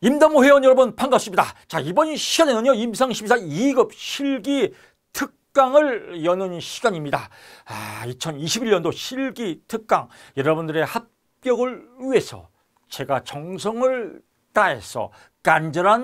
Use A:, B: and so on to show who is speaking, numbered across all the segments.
A: 임담호 회원 여러분 반갑습니다. 자 이번 시간에는요 임상심사 2급 실기 특강을 여는 시간입니다. 아 2021년도 실기 특강 여러분들의 합격을 위해서 제가 정성을 다해서 간절한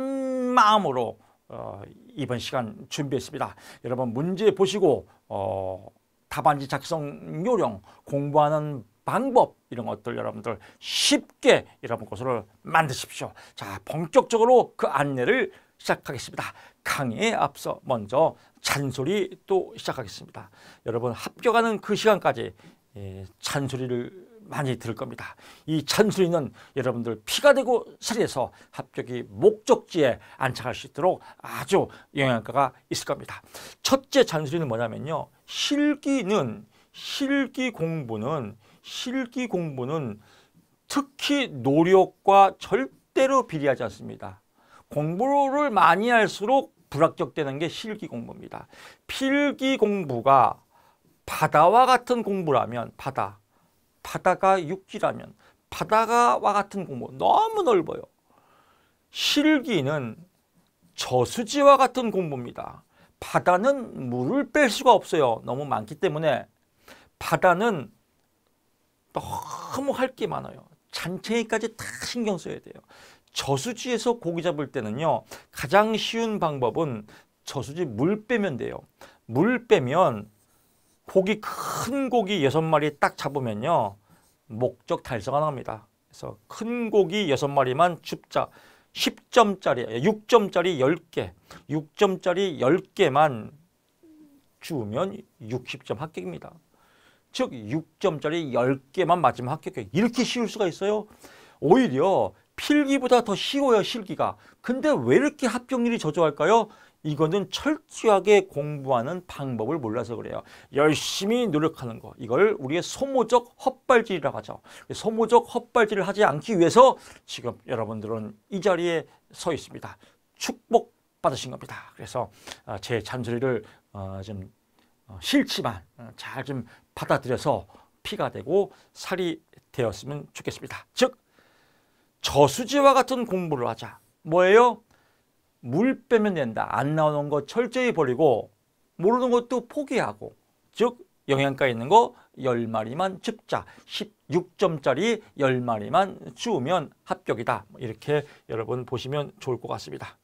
A: 마음으로 어, 이번 시간 준비했습니다. 여러분 문제 보시고 어, 답안지 작성 요령 공부하는 방법 이런 것들 여러분들 쉽게 여러분 것으로 만드십시오. 자 본격적으로 그 안내를 시작하겠습니다. 강의에 앞서 먼저 잔소리 또 시작하겠습니다. 여러분 합격하는 그 시간까지 예, 잔소리를 많이 들을 겁니다. 이 잔소리는 여러분들 피가 되고 살에서 합격이 목적지에 안착할 수 있도록 아주 영향가가 있을 겁니다. 첫째 잔소리는 뭐냐면요. 실기는 실기 공부는 실기 공부는 특히 노력과 절대로 비례하지 않습니다. 공부를 많이 할수록 불합격되는 게 실기 공부입니다. 필기 공부가 바다와 같은 공부라면 바다, 바다가 육지라면 바다가와 같은 공부 너무 넓어요. 실기는 저수지와 같은 공부입니다. 바다는 물을 뺄 수가 없어요. 너무 많기 때문에 바다는 너무 할 게 많아요. 잔챙이까지 다 신경 써야 돼요. 저수지에서 고기 잡을 때는요. 가장 쉬운 방법은 저수지 물 빼면 돼요. 물 빼면 고기 큰 고기 여 마리 딱 잡으면요. 목적 달성 안 합니다. 그래서 큰 고기 여 마리만 줍자. 10점짜리, 6점짜리 10개, 6점짜리 10개만 주면 60점 합격입니다. 즉 6점짜리 10개만 맞으면 합격해. 이렇게 쉬울 수가 있어요. 오히려 필기보다 더 쉬워요, 실기가. 근데 왜 이렇게 합격률이 저조할까요? 이거는 철저하게 공부하는 방법을 몰라서 그래요. 열심히 노력하는 거. 이걸 우리의 소모적 헛발질이라고 하죠. 소모적 헛발질을 하지 않기 위해서 지금 여러분들은 이 자리에 서 있습니다. 축복 받으신 겁니다. 그래서 어, 제 잔소리를 어, 좀 어, 싫지만 잘좀 받아들여서 피가 되고 살이 되었으면 좋겠습니다. 즉 저수지와 같은 공부를 하자. 뭐예요? 물 빼면 된다. 안 나오는 거 철저히 버리고 모르는 것도 포기하고 즉 영양가 있는 거 10마리만 집자 16점짜리 10마리만 주우면 합격이다 이렇게 여러분 보시면 좋을 것 같습니다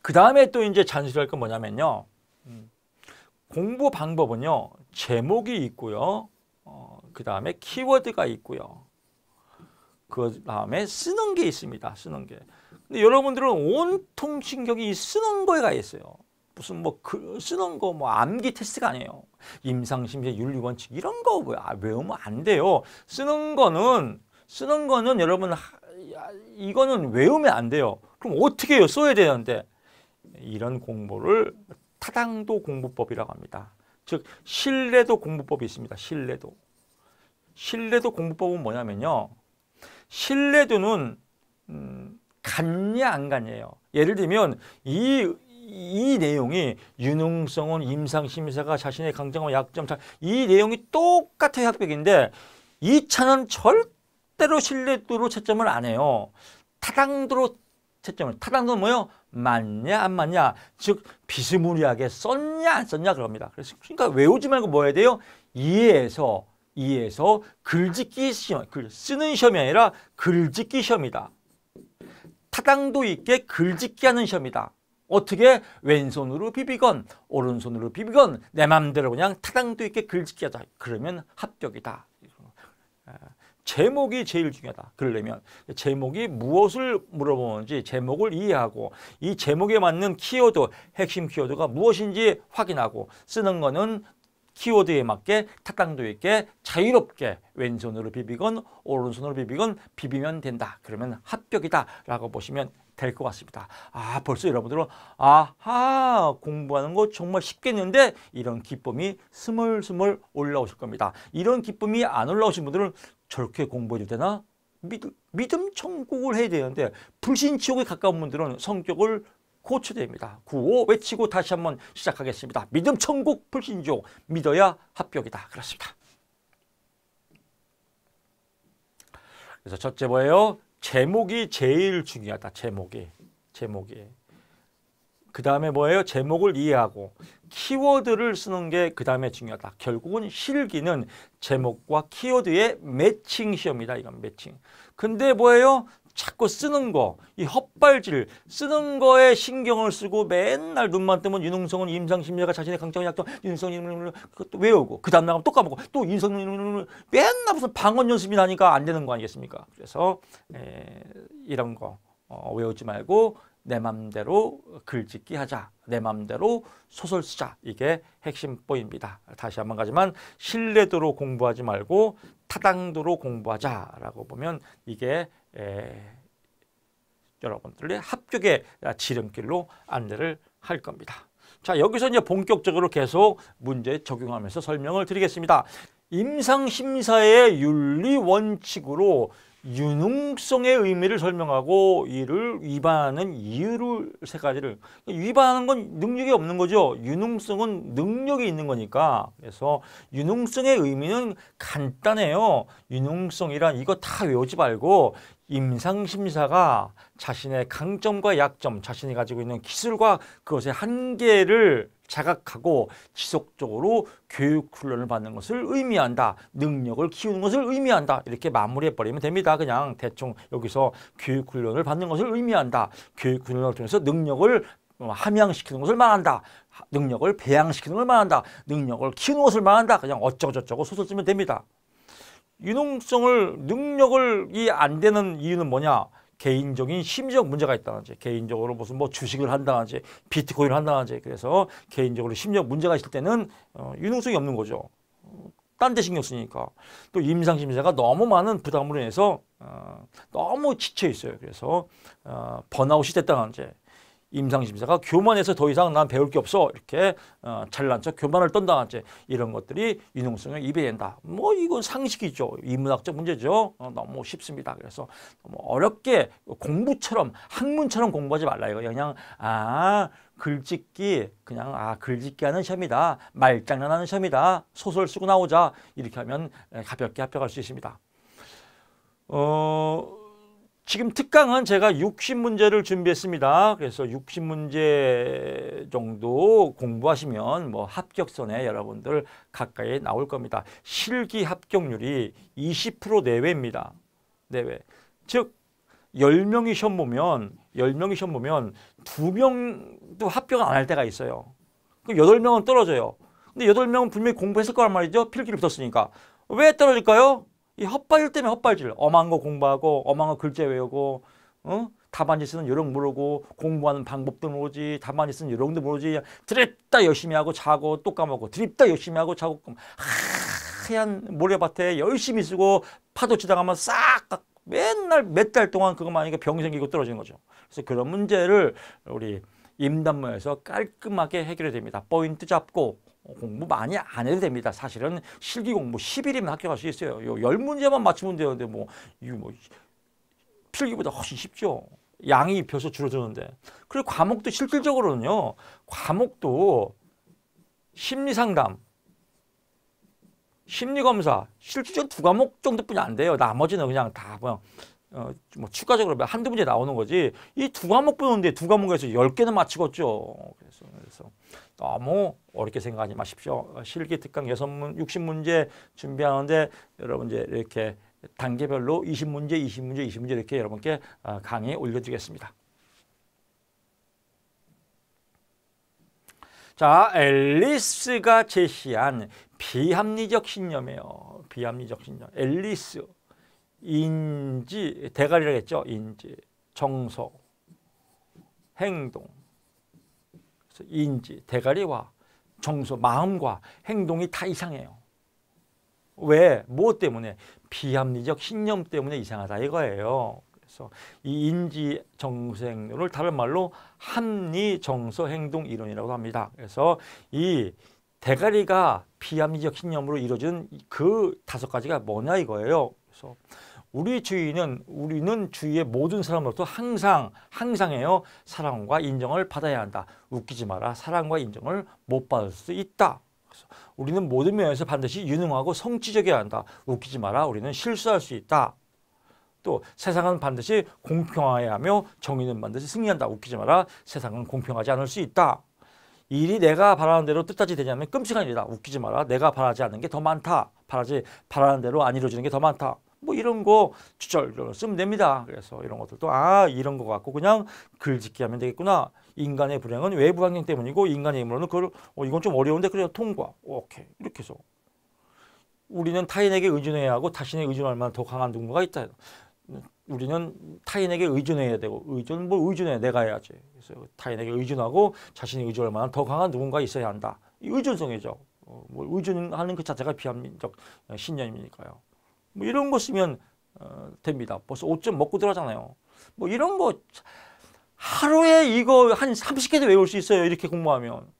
A: 그 다음에 또 이제 잔소리할 건 뭐냐면요 음. 공부 방법은요. 제목이 있고요. 어, 그 다음에 키워드가 있고요. 그 다음에 쓰는 게 있습니다. 쓰는 게. 근데 여러분들은 온통 신경이 쓰는 거에 가 있어요. 무슨 뭐그 쓰는 거 뭐 암기 테스트가 아니에요. 임상심리 윤리원칙 이런 거 아, 외우면 안 돼요. 쓰는 거는 쓰는 거는 여러분 이거는 외우면 안 돼요. 그럼 어떻게 써야 되는데 이런 공부를 타당도 공부법이라고 합니다. 즉 신뢰도 공부법이 있습니다. 신뢰도. 신뢰도 공부법은 뭐냐면요. 신뢰도는 음, 같냐 안갔냐예요 예를 들면 이, 이 내용이 유능성은 임상심사가 자신의 강점과 약점 이 내용이 똑같은 아 학백인데 이차는 절대로 신뢰도로 채점을 안 해요. 타당도로 채점을 타당도 뭐요? 맞냐 안 맞냐 즉 비스무리하게 썼냐 안 썼냐 그럽니다. 그래서 그러니까 외우지 말고 뭐 해야 돼요? 이해해서 이해해서 글짓기 시험 글 쓰는 시험이 아니라 글짓기 시험이다. 타당도 있게 글짓기 하는 시험이다. 어떻게 왼손으로 비비건 오른손으로 비비건 내 마음대로 그냥 타당도 있게 글짓기 하자. 그러면 합격이다. 제목이 제일 중요하다. 그러려면 제목이 무엇을 물어보는지 제목을 이해하고 이 제목에 맞는 키워드, 핵심 키워드가 무엇인지 확인하고 쓰는 거는 키워드에 맞게 탁강도 있게 자유롭게 왼손으로 비비건 오른손으로 비비건 비비면 된다. 그러면 합격이다 라고 보시면 될것 같습니다. 아 벌써 여러분들은 아하 공부하는 거 정말 쉽겠는데 이런 기쁨이 스물스물 올라오실 겁니다. 이런 기쁨이 안 올라오신 분들은 저렇게 공부해도 되나? 믿음, 믿음 천국을 해야 되는데 불신 지옥에 가까운 분들은 성격을 고쳐됩니다. 구호 외치고 다시 한번 시작하겠습니다. 믿음 천국 불신지옥 믿어야 합격이다. 그렇습니다. 그래서 첫째 뭐예요? 제목이 제일 중요하다. 제목이. 제목이. 그 다음에 뭐예요? 제목을 이해하고 키워드를 쓰는 게 그 다음에 중요하다. 결국은 실기는 제목과 키워드의 매칭 시험이다. 이건 매칭. 근데 뭐예요? 자꾸 쓰는 거, 이 헛발질, 쓰는 거에 신경을 쓰고 맨날 눈만 뜨면 윤웅성은 임상심리가 자신의 강점이 약점, 윤성은 그것도 외우고 그 다음 나또 까먹고 또 윤성은 맨날 무슨 방언 연습이 나니까 안 되는 거 아니겠습니까? 그래서 에, 이런 거 어, 외우지 말고 내 맘대로 글짓기 하자. 내 맘대로 소설 쓰자. 이게 핵심포입니다. 다시 한 번 가지만 신뢰도로 공부하지 말고 타당도로 공부하자라고 보면 이게 에, 여러분들의 합격의 지름길로 안내를 할 겁니다. 자, 여기서 이제 본격적으로 계속 문제 적용하면서 설명을 드리겠습니다. 임상심사의 윤리 원칙으로 유능성의 의미를 설명하고 이를 위반하는 이유를 세 가지를 위반하는 건 능력이 없는 거죠 유능성은 능력이 있는 거니까 그래서 유능성의 의미는 간단해요 유능성이란 이거 다 외우지 말고 임상심사가 자신의 강점과 약점, 자신이 가지고 있는 기술과 그것의 한계를 자각하고 지속적으로 교육 훈련을 받는 것을 의미한다. 능력을 키우는 것을 의미한다. 이렇게 마무리해버리면 됩니다. 그냥 대충 여기서 교육 훈련을 받는 것을 의미한다. 교육 훈련을 통해서 능력을 어, 함양시키는 것을 말한다. 능력을 배양시키는 것을 말한다. 능력을 키우는 것을 말한다. 그냥 어쩌고저쩌고 소설 쓰면 됩니다. 유능성을 능력을 이 안 되는 이유는 뭐냐? 개인적인 심리적 문제가 있다든지 개인적으로 무슨 뭐 주식을 한다든지 비트코인을 한다든지 그래서 개인적으로 심리적 문제가 있을 때는 어, 유능성이 없는 거죠. 딴 데 신경 쓰니까 또 임상심사가 너무 많은 부담으로 인해서 어, 너무 지쳐 있어요. 그래서 어, 번아웃이 됐다든지 임상심사가 교만해서 더 이상 난 배울 게 없어 이렇게 어, 잘난 척 교만을 떤다는 채 이런 것들이 유능성에 입에댄다뭐 이건 상식이죠 인문학적 문제죠 어, 너무 쉽습니다 그래서 너무 어렵게 공부처럼 학문처럼 공부하지 말라 이거 그냥 아 글짓기 그냥 아 글짓기 하는 시험이다 말장난하는 시험이다 소설 쓰고 나오자 이렇게 하면 가볍게 합격할 수 있습니다 어 지금 특강은 제가 60문제를 준비했습니다. 그래서 60문제 정도 공부하시면 뭐 합격선에 여러분들 가까이 나올 겁니다. 실기 합격률이 20% 내외입니다. 내외. 즉 10명이 시험 보면 10명이 시험 보면 2명도 합격 안 할 때가 있어요. 8명은 떨어져요. 근데 8명은 분명히 공부했을 거란 말이죠. 필기를 붙었으니까. 왜 떨어질까요? 이 헛발질 때문에 헛발질. 엄한 거 공부하고 엄한 거 글자 외우고 어? 답안지 쓰는 요령 모르고 공부하는 방법도 모르지 답안지 쓰는 요령도 모르지 드립다 열심히 하고 자고 또 까먹고 드립다 열심히 하고 자고 하얀 모래밭에 열심히 쓰고 파도 치다가면 싹 맨날 몇 달 동안 그것만 하니까 병이 생기고 떨어지는 거죠. 그래서 그런 문제를 우리 임단문에서 깔끔하게 해결이 됩니다. 포인트 잡고 공부 많이 안 해도 됩니다. 사실은 실기 공부 10일이면 합격할 수 있어요. 요1문제만 맞추면 되는데 뭐, 이거 뭐 필기보다 훨씬 쉽죠. 양이 표수 줄어드는데. 그리고 과목도 실질적으로는요. 과목도 심리상담, 심리검사, 실질적으로 두 과목 정도뿐이 안 돼요. 나머지는 그냥 다 그냥 어, 뭐 추가적으로 한두 문제 나오는 거지 이 두 과목 보는데 두 과목에서 열개는 맞추겠죠 그래서, 그래서 너무 어렵게 생각하지 마십시오. 실기 특강 여섯 문 육십 문제 준비하는데 여러분 이제 이렇게 단계별로 이십 문제 이십 문제 이십 문제 이렇게 여러분께 어, 강의 올려드리겠습니다. 자, 앨리스가 제시한 비합리적 신념이에요. 비합리적 신념. 앨리스. 인지 대가리라했죠 인지 정서 행동 인지 대가리와 정서 마음과 행동이 다 이상해요. 왜? 무엇 뭐 때문에? 비합리적 신념 때문에 이상하다 이거예요. 그래서 이 인지 정서 행동을 다른 말로 합리 정서 행동 이론이라고 합니다. 그래서 이 대가리가 비합리적 신념으로 이루어진 그 다섯 가지가 뭐냐 이거예요. 그래서 우리 주위는 우리는 주위의 모든 사람으로부터 항상 항상해요. 사랑과 인정을 받아야 한다. 웃기지 마라. 사랑과 인정을 못 받을 수 있다. 우리는 모든 면에서 반드시 유능하고 성취적이어야 한다. 웃기지 마라. 우리는 실수할 수 있다. 또 세상은 반드시 공평해야 하며 정의는 반드시 승리한다. 웃기지 마라. 세상은 공평하지 않을 수 있다. 일이 내가 바라는 대로 뜻하지 되냐면 끔찍한 일이다. 웃기지 마라. 내가 바라지 않는 게 더 많다. 바라지 바라는 대로 안 이루어지는 게 더 많다. 뭐 이런 거 추출로 쓰면 됩니다. 그래서 이런 것들도 아 이런 거 갖고 그냥 글짓기 하면 되겠구나. 인간의 불행은 외부 환경 때문이고 인간의 힘으로는 그걸 어, 이건 좀 어려운데 그래요 통과 오케이 이렇게 해서 우리는 타인에게 의존해야 하고 타신에 의존할 만한 더 강한 누군가가 있다. 우리는 타인에게 의존해야 되고 의존은 의존해 내가 해야지. 그래서 타인에게 의존하고 자신이 의존할 만한 더 강한 누군가 있어야 한다. 의존성이죠. 어, 뭐 의존하는 그 자체가 비합리적 신념이니까요. 뭐 이런 거 쓰면 어, 됩니다. 벌써 5점 먹고 들어가잖아요. 뭐 이런 거 하루에 이거 한 30개도 외울 수 있어요. 이렇게 공부하면.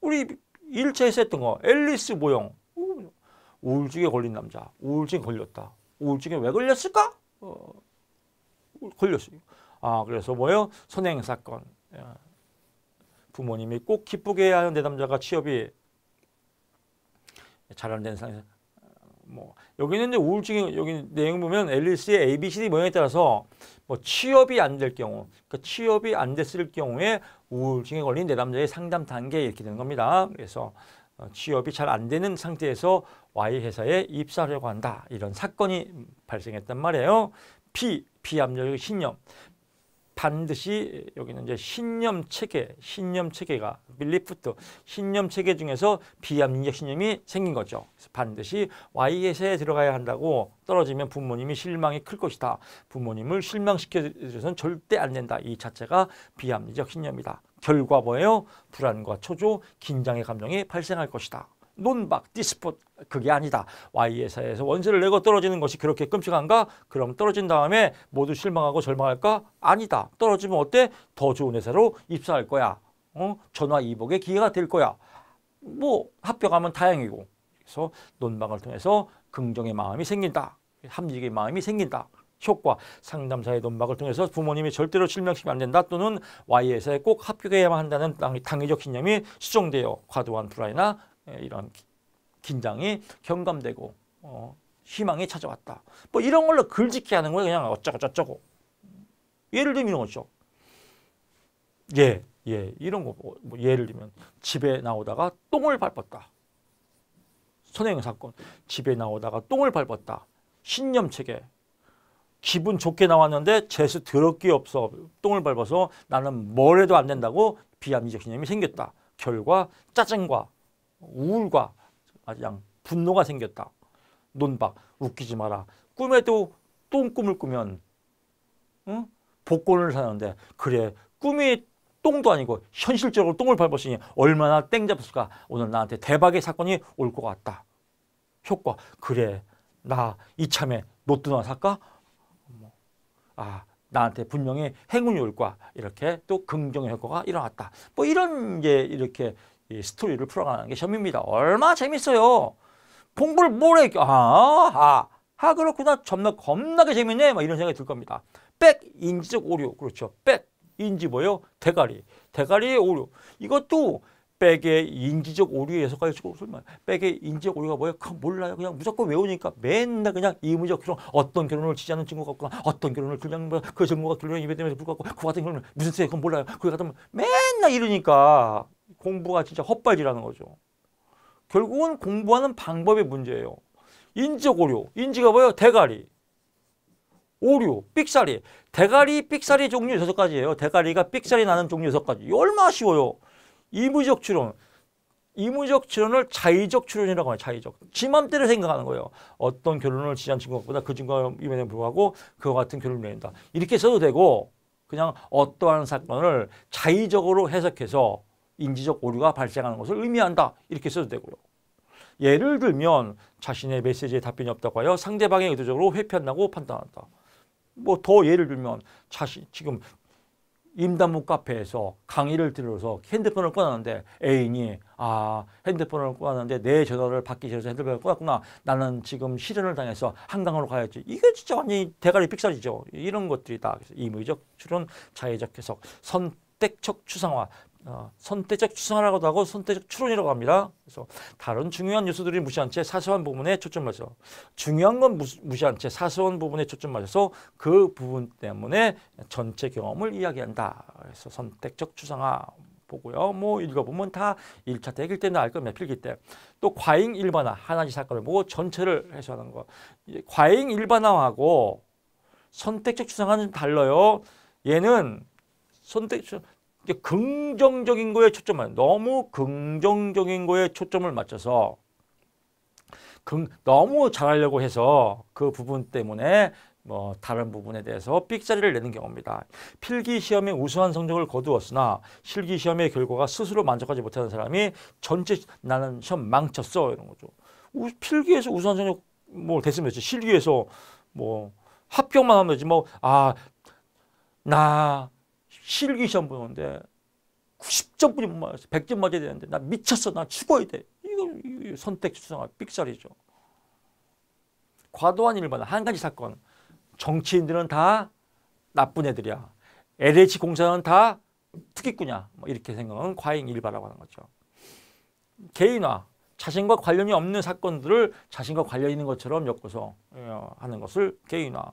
A: 우리 일차에서 했던 거 앨리스 모형. 우울증에 걸린 남자. 우울증에 걸렸다. 우울증에 왜 걸렸을까? 어, 걸렸어요. 아 그래서 뭐예요? 선행사건. 예. 부모님이 꼭 기쁘게 해야 하는 대남자가 취업이 잘하는 대상에서 뭐 여기는 이제 우울증이 여기 내용 보면 l 리스의 A, B, C, D 모양에 따라서 뭐 취업이 안 될 경우, 그러니까 취업이 안 됐을 경우에 우울증에 걸린 내담자의 상담 단계 이렇게 되는 겁니다. 그래서 어, 취업이 잘 안 되는 상태에서 Y 회사에 입사하려고 한다. 이런 사건이 발생했단 말이에요. P, 피합리적 신념. 반드시 여기는 이제 신념 체계, 신념 체계가 빌리프트 신념 체계 중에서 비합리적 신념이 생긴 거죠. 그래서 반드시 y 에 들어가야 한다고 떨어지면 부모님이 실망이 클 것이다. 부모님을 실망시켜서는 절대 안 된다. 이 자체가 비합리적 신념이다. 결과 뭐예요? 불안과 초조, 긴장의 감정이 발생할 것이다. 논박, 디스포 그게 아니다. YS에서 원세를 내고 떨어지는 것이 그렇게 끔찍한가? 그럼 떨어진 다음에 모두 실망하고 절망할까? 아니다. 떨어지면 어때? 더 좋은 회사로 입사할 거야. 어? 전화 이복의 기회가 될 거야. 뭐 합격하면 다행이고. 그래서 논박을 통해서 긍정의 마음이 생긴다. 합리적인 마음이 생긴다. 효과, 상담사의 논박을 통해서 부모님이 절대로 실명시키면 안 된다 또는 YS에 꼭 합격해야만 한다는 당위적 신념이 수정되어 과도한 불안이나 예, 이런 긴장이 경감되고 어, 희망이 찾아왔다. 뭐 이런 걸로 글짓기 하는 거예요. 그냥 어쩌고 저쩌고. 예를 들면 이런 거죠. 예, 예, 이런 거. 뭐, 뭐 예를 들면 집에 나오다가 똥을 밟았다. 선행 사건. 집에 나오다가 똥을 밟았다. 신념 체계. 기분 좋게 나왔는데 재수 더럽게 없어. 똥을 밟아서 나는 뭘 해도 안 된다고 비합리적 신념이 생겼다. 결과 짜증과 우울과 양 분노가 생겼다. 논박 웃기지 마라. 꿈에도 똥꿈을 꾸면 응? 복권을 사는데 그래 꿈이 똥도 아니고 현실적으로 똥을 밟았으니 얼마나 땡잡을까 오늘 나한테 대박의 사건이 올 것 같다. 효과 그래 나 이참에 노트 나 살까? 아 나한테 분명히 행운이 올 거야. 이렇게 또 긍정의 효과가 일어났다. 뭐 이런 게 이렇게 이 스토리를 풀어가는 게 점입니다. 얼마 재밌어요. 공부를 뭐래. 아, 아, 아 그렇구나. 겁나, 겁나게 재밌네. 막 이런 생각이 들 겁니다. 백 인지적 오류. 그렇죠. 백 인지 뭐예요? 대가리. 대가리의 오류. 이것도 백의 인지적 오류의 여섯 가지 축으로 설명. 백의 인지적 오류가 뭐예요? 그건 몰라요. 그냥 무조건 외우니까 맨날 그냥 이무적 결혼, 어떤 결혼을 지지하는 친구가 없구나. 어떤 결혼을 그냥 하는그 뭐 증거가 결혼에 입에 대면서 불구하고 그 같은 결혼을 무슨 뜻이에 그건 몰라요. 그게 같으면 맨날 이러니까 공부가 진짜 헛발질하는 거죠. 결국은 공부하는 방법의 문제예요. 인적 오류, 인지가 뭐예요? 대가리. 오류, 삑사리. 대가리, 삑사리 종류 여섯 가지예요. 대가리가 삑사리 나는 종류 여섯 가지. 얼마나 쉬워요. 이무적 추론. 이무적 추론을 자의적 추론이라고 해요. 자의적. 지맘대로 생각하는 거예요. 어떤 결론을 지지한 증거보다 그증거임에 불구하고 그와 같은 결론을 내린다. 이렇게 써도 되고 그냥 어떠한 사건을 자의적으로 해석해서 인지적 오류가 발생하는 것을 의미한다. 이렇게 써도 되고요. 예를 들면 자신의 메시지에 답변이 없다고 하여 상대방의 의도적으로 회피한다고 판단한다. 뭐 더 예를 들면 자신 지금 임단무 카페에서 강의를 들어서 핸드폰을 꺼놨는데 애인이 아 핸드폰을 꺼놨는데 내 전화를 받기 싫어서 핸드폰을 꺼놨구나 나는 지금 실현을 당해서 한강으로 가야지 이게 진짜 완전히 대가리 픽사지죠 이런 것들이 다 임의적 추론 자의적 해석 선택적 추상화 어, 선택적 추상화라고도 하고 선택적 추론이라고 합니다. 그래서 다른 중요한 요소들을 무시한 채 사소한 부분에 초점 맞춰 중요한 건 무시한 채 사소한 부분에 초점 맞춰서 그 부분 때문에 전체 경험을 이야기한다. 그래서 선택적 추상화 보고요. 뭐 읽어보면 다 1차 때, 읽을 때나 알 겁니다. 필기 때. 또 과잉 일반화, 하나지 사건을 보고 전체를 해소하는 거. 과잉 일반화하고 선택적 추상화는 달라요. 얘는 선택적 긍정적인 거에 초점을 너무 긍정적인 거에 초점을 맞춰서 너무 잘하려고 해서 그 부분 때문에 뭐 다른 부분에 대해서 삑사리를 내는 경우입니다. 필기 시험에 우수한 성적을 거두었으나 실기 시험의 결과가 스스로 만족하지 못하는 사람이 전체 나는 시험 망쳤어 이런 거죠. 필기에서 우수한 성적 뭐 됐으면 좋지 실기에서 뭐 합격만 하면 되지 뭐아나 실기 시험 보는데 90점뿐이 못 맞았어. 100점 맞아야 되는데 나 미쳤어. 나 죽어야 돼. 이거, 선택 수상화 삑살이죠. 과도한 일만 한 가지 사건. 정치인들은 다 나쁜 애들이야. LH 공사는 다 특기꾼이야. 뭐 이렇게 생각하는 과잉 일바라고 하는 거죠. 개인화. 자신과 관련이 없는 사건들을 자신과 관련 있는 것처럼 엮어서 어, 하는 것을 개인화.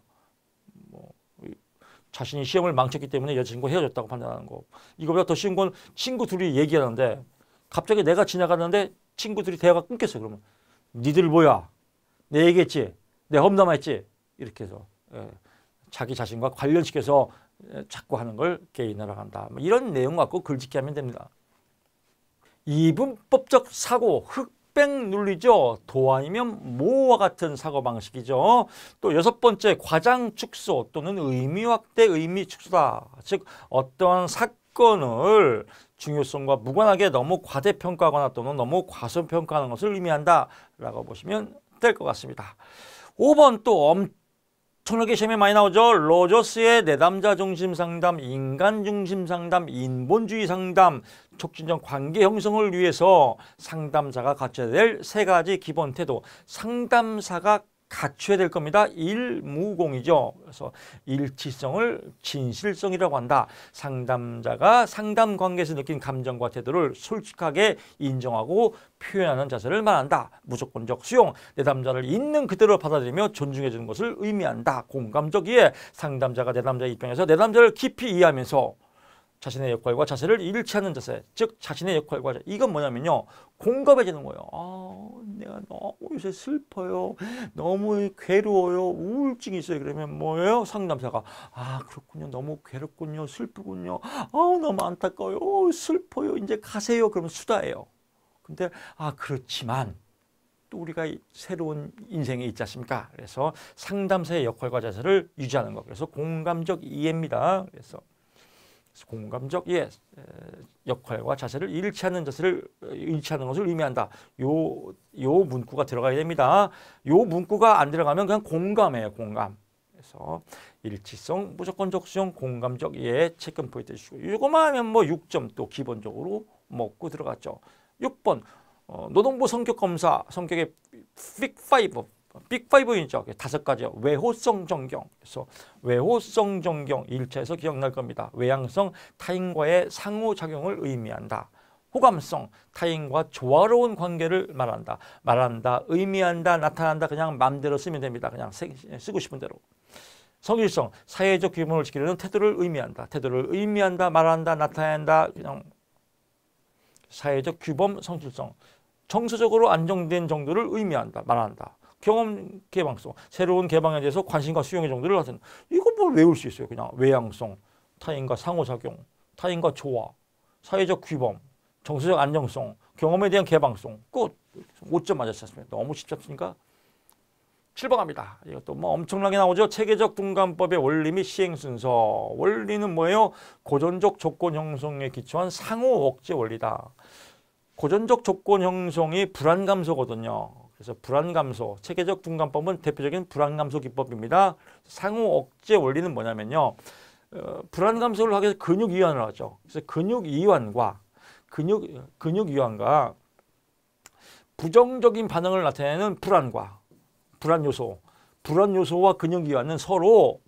A: 자신이 시험을 망쳤기 때문에 여자친구 헤어졌다고 판단하는 거. 이거보다 더 쉬운 건 친구 둘이 얘기하는데 갑자기 내가 지나갔는데 친구 들이 대화가 끊겼어. 그러면 니들 뭐야? 내 얘기했지? 내 험담했지? 이렇게 해서 예. 자기 자신과 관련시켜서 예, 자꾸 하는 걸 개인화라 한다. 뭐 이런 내용 갖고 글짓기 하면 됩니다. 이분법적 사고, 흑흑 눌리죠. 도화이면 모와 같은 사고방식이죠. 또 여섯 번째 과장 축소 또는 의미 확대 의미 축소다. 즉 어떠한 사건을 중요성과 무관하게 너무 과대평가하거나 또는 너무 과소평가하는 것을 의미한다라고 보시면 될 것 같습니다. 5번 또 엄, 천력의 시험에 많이 나오죠. 로저스의 내담자 중심 상담, 인간 중심 상담, 인본주의 상담, 촉진적 관계 형성을 위해서 상담사가 갖춰야 될 세 가지 기본 태도. 상담사가 갖춰야 될 겁니다. 일무공이죠. 그래서 일치성을 진실성이라고 한다. 상담자가 상담 관계에서 느낀 감정과 태도를 솔직하게 인정하고 표현하는 자세를 말한다. 무조건적 수용, 내담자를 있는 그대로 받아들이며 존중해주는 것을 의미한다. 공감적이에 상담자가 내담자 입장에서 내담자를 깊이 이해하면서 자신의 역할과 자세를 일치하는 자세, 즉 자신의 역할과 자세. 이건 뭐냐면요. 공감해지는 거예요. 아, 내가 너무 요새 슬퍼요. 너무 괴로워요. 우울증이 있어요. 그러면 뭐예요? 상담사가 아 그렇군요. 너무 괴롭군요. 슬프군요. 아 너무 안타까워요. 어, 슬퍼요. 이제 가세요. 그러면 수다예요. 근데 아 그렇지만 또 우리가 새로운 인생에 있지 않습니까? 그래서 상담사의 역할과 자세를 유지하는 거. 그래서 공감적 이해입니다. 그래서 공감적 예 역할과 자세를 일치하는 자세를 일치하는 어, 것을 의미한다. 요 요 문구가 들어가야 됩니다. 요 문구가 안 들어가면 그냥 공감해요 공감. 그래서 일치성, 무조건적 수용, 공감적 예 체크 포인트 주시고 요거만 하면 뭐 6점 또 기본적으로 먹고 들어갔죠. 6번 어, 노동부 성격 검사 성격의 픽 파이브 빅5 인적 다섯 가지 요 외호성 정경 그래서 외호성 정경 일체에서 기억날 겁니다. 외향성 타인과의 상호작용을 의미한다. 호감성 타인과 조화로운 관계를 말한다. 말한다, 의미한다, 나타난다 그냥 마음대로 쓰면 됩니다. 그냥 쓰고 싶은 대로. 성실성 사회적 규범을 지키려는 태도를 의미한다. 태도를 의미한다, 말한다, 나타낸다 그냥 사회적 규범 성실성 정서적으로 안정된 정도를 의미한다, 말한다. 경험 개방성, 새로운 개방에 대해서 관심과 수용의 정도를 나타내 이거 뭘 외울 수 있어요. 그냥 외향성, 타인과 상호작용, 타인과 조화, 사회적 규범, 정서적 안정성, 경험에 대한 개방성 끝! 5점 맞았지않습니까 너무 쉽지않습니까출망합니다 이것도 뭐 엄청나게 나오죠. 체계적 분간법의 원리 및 시행 순서. 원리는 뭐예요? 고전적 조건 형성에 기초한 상호 억제 원리다. 고전적 조건 형성이 불안감소거든요. 그래서 불안 감소, 체계적 분간법은 대표적인 불안 감소 기법입니다. 상호 억제 원리는 뭐냐면요. 어, 불안 감소를 하기 위해서 근육 이완을 하죠. 그래서 근육 이완과 근육 근육 이완과 부정적인 반응을 나타내는 불안과 불안 요소, 불안 요소와 근육 이완은 서로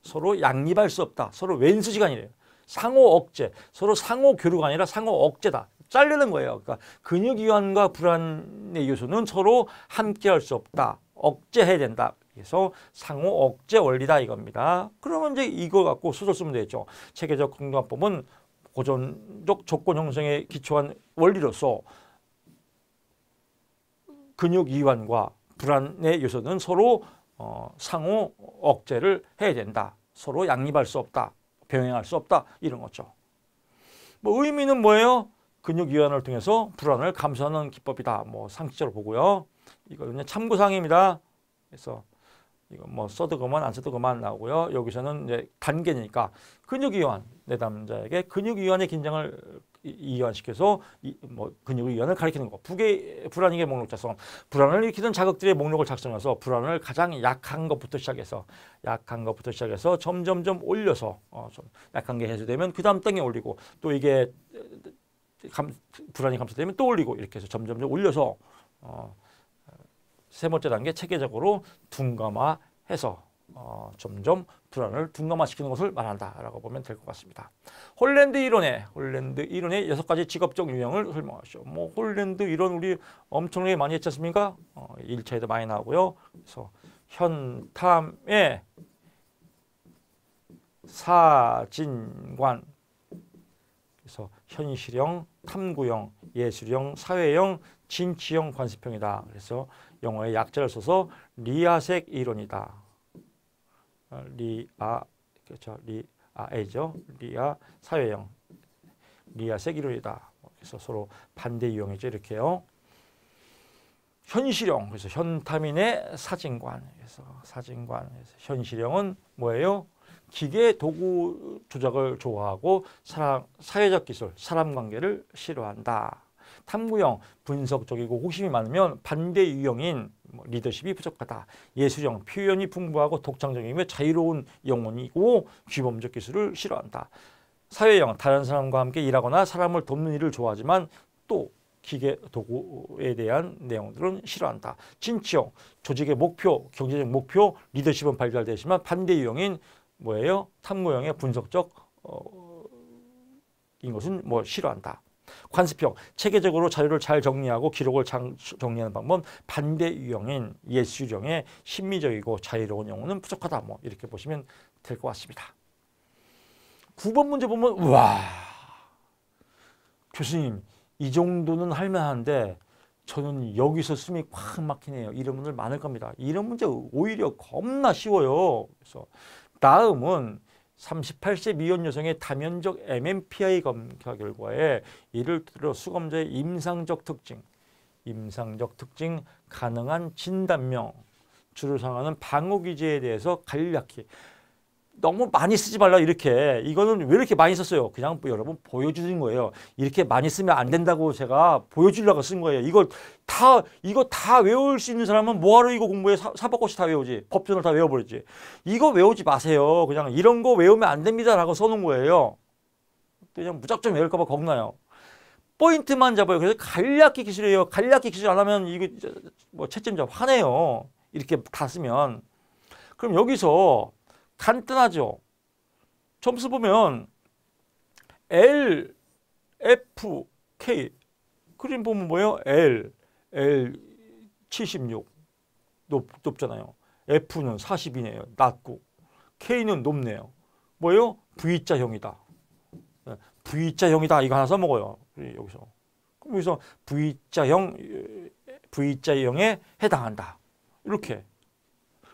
A: 서로 양립할 수 없다. 서로 왼수지간이래요. 상호 억제, 서로 상호 교류가 아니라 상호 억제다. 잘리는 거예요. 그러니까 근육 이완과 불안의 요소는 서로 함께 할수 없다. 억제해야 된다. 그래서 상호 억제 원리다 이겁니다. 그러면 이제 이걸 갖고 수술 쓰면 되죠. 체계적 공동화법은 고전적 조건 형성에 기초한 원리로서 근육 이완과 불안의 요소는 서로 어, 상호 억제를 해야 된다. 서로 양립할 수 없다. 병행할 수 없다. 이런 거죠. 뭐 의미는 뭐예요? 근육 이완을 통해서 불안을 감소하는 기법이다. 뭐 상식적으로 보고요. 이거는 참고사항입니다. 그래서 이거 뭐 써도 그만 안 써도 그만 나오고요. 여기서는 이제 단계니까 근육 이완 내담자에게 근육 이완의 긴장을 이완시켜서 이, 뭐 근육 이완을 가리키는 거. 부계 불안이게 목록 작성. 불안을 일으키는 자극들의 목록을 작성해서 불안을 가장 약한 것부터 시작해서 약한 것부터 시작해서 점점점 올려서 어, 좀 약한 게 해소되면 그다음 땅에 올리고 또 이게 감, 불안이 감소되면 또 올리고 이렇게 해서 점점점 올려서 어, 세 번째 단계 체계적으로 둔감화해서 어, 점점 불안을 둔감화시키는 것을 말한다라고 보면 될 것 같습니다. 홀랜드 이론에 홀랜드 이론의 여섯 가지 직업적 유형을 설명하죠. 뭐 홀랜드 이론 우리 엄청나게 많이 했지 않습니까? 어, 차에도 많이 나오고요. 그래서 현탐의 사진관 그래서 현실형, 탐구형, 예술형, 사회형, 진취형 관습형이다. 그래서 영어의 약자를 써서 리아색 이론이다. 어, 리아 그렇죠. 리아죠. 리아 사회형. 리아색 이론이다. 뭐 그래서 서로 반대 유형이죠. 이렇게요. 현실형. 그래서 현타민의 사진관. 그래서 사진관. 그래서 현실형은 뭐예요? 기계 도구 조작을 좋아하고 사람, 사회적 기술, 사람 관계를 싫어한다. 탐구형, 분석적이고 호심이 많으면 반대 유형인 뭐 리더십이 부족하다. 예술형, 표현이 풍부하고 독창적이며 자유로운 영혼이고 규범적 기술을 싫어한다. 사회형, 다른 사람과 함께 일하거나 사람을 돕는 일을 좋아하지만 또 기계 도구에 대한 내용들은 싫어한다. 진취형, 조직의 목표, 경제적 목표, 리더십은 발달되지만 반대 유형인 뭐예요? 탐구형의 분석적 어, 인 것은 뭐 싫어한다. 관습형, 체계적으로 자료를 잘 정리하고 기록을 장, 정리하는 방법, 반대 유형인 예술형의 심미적이고 자유로운 용어는 부족하다. 뭐 이렇게 보시면 될 것 같습니다. 9번 문제 보면 와 교수님 이 정도는 할만한데 저는 여기서 숨이 콱 막히네요. 이런 분들 많을 겁니다. 이런 문제 오히려 겁나 쉬워요. 그래서 다음은 38세 미혼 여성의 다면적 MMPI 검사 결과에 이를 들어 수검자의 임상적 특징, 임상적 특징, 가능한 진단명, 주로 사용하는 방어기제에 대해서 간략히 너무 많이 쓰지 말라 이렇게 이거는 왜 이렇게 많이 썼어요? 그냥 뭐 여러분 보여주는 거예요. 이렇게 많이 쓰면 안 된다고 제가 보여주려고 쓴 거예요. 이걸 다 이거 다 외울 수 있는 사람은 뭐하러 이거 공부해 사법고시 다 외우지 법전을 다외워버렸지 이거 외우지 마세요. 그냥 이런 거 외우면 안 됩니다라고 써놓은 거예요. 그냥 무작정 외울까 봐 겁나요. 포인트만 잡아요. 그래서 간략히 기술이에요. 간략히 기술 안 하면 이거 뭐 채점자 화내요. 이렇게 다 쓰면 그럼 여기서 간단하죠. 점수 보면 L, F, K 그림 보면 뭐예요? L, L 76 높, 높잖아요. F는 40이네요. 낮고 K는 높네요. 뭐예요? V자형이다. 예, V자형이다. 이거 하나 써먹어요. 예, 여기서. 그럼 여기서 V자형, V자형에 해당한다. 이렇게.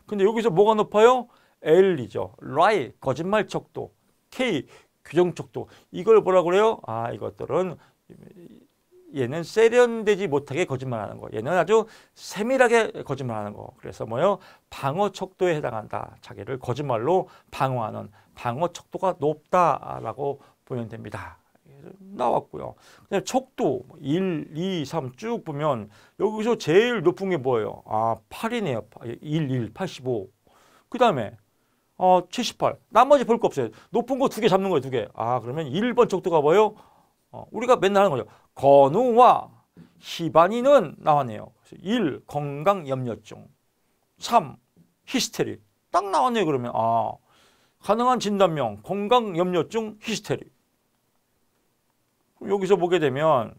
A: 근데 여기서 뭐가 높아요? 엘리죠 라이 거짓말 척도, K, 규정 척도. 이걸 뭐라 그래요? 아, 이것들은 얘는 세련되지 못하게 거짓말하는 거. 얘는 아주 세밀하게 거짓말하는 거. 그래서 뭐요? 방어 척도에 해당한다. 자기를 거짓말로 방어하는 방어 척도가 높다라고 보면 됩니다. 나왔고요. 근데 척도 1, 2, 3 쭉 보면 여기서 제일 높은 게 뭐예요? 아, 8이네요. 1, 1, 85. 그 다음에 어, 78. 나머지 볼 거 없어요. 높은 거 두 개 잡는 거예요, 두 개. 아, 그러면 1번 척도가 뭐예요? 어, 우리가 맨날 하는 거죠. 건우와 희반이는 나왔네요. 1. 건강 염려증. 3. 히스테리. 딱 나왔네요, 그러면. 아, 가능한 진단명. 건강 염려증 히스테리. 여기서 보게 되면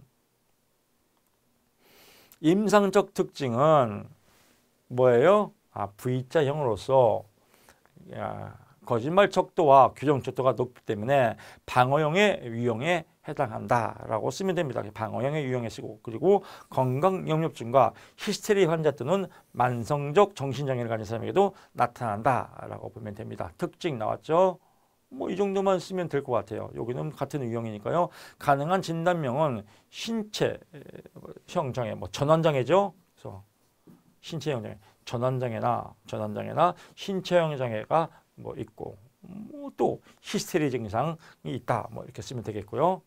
A: 임상적 특징은 뭐예요? 아, V자형으로서 거짓말 척도와 규정 척도가 높기 때문에 방어형의 유형에 해당한다라고 쓰면 됩니다. 방어형의 유형에 쓰고 그리고 건강영역증과 히스테리 환자 또는 만성적 정신장애를 가진 사람에게도 나타난다라고 보면 됩니다. 특징 나왔죠? 뭐 이 정도만 쓰면 될 것 같아요. 여기는 같은 유형이니까요. 가능한 진단명은 신체형 어, 장애, 뭐 전환 장애죠. 그래서 신체형 장애. 전환장애나 전환장애나 신체형 장애가 뭐 있고 뭐또 히스테리 증상이 있다 뭐 이렇게 쓰면 되겠고요.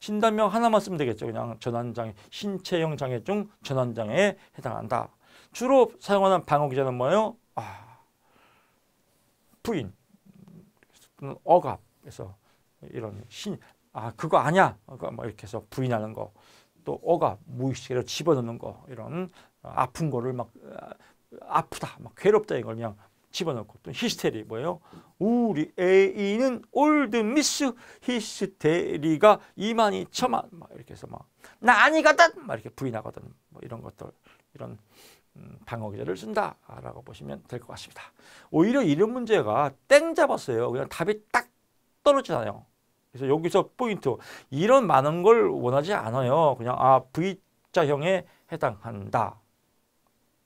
A: 진단명 하나만 쓰면 되겠죠. 그냥 전환장애, 신체형 장애 중 전환장애에 해당한다. 주로 사용하는 방어 기제는 뭐예요? 아, 부인, 억압, 그래서 이런 신, 아 그거 아니야, 그러니까 뭐 이렇게 해서 부인하는 거, 또 억압, 무의식으로 집어넣는 거, 이런 아픈 거를 막 아프다, 막 괴롭다 이걸 그냥 집어넣고 또 히스테리 뭐예요? 우리 애인은 올드 미스 히스테리가 2만 2천만 막 이렇게 해서 막 난이거든 막 이렇게 부인하거든 뭐 이런 것들 이런 음, 방어 기제를 쓴다라고 보시면 될 것 같습니다. 오히려 이런 문제가 땡 잡았어요. 그냥 답이 딱 떨어지잖아요. 그래서 여기서 포인트 이런 많은 걸 원하지 않아요. 그냥 아 V자형에 해당한다.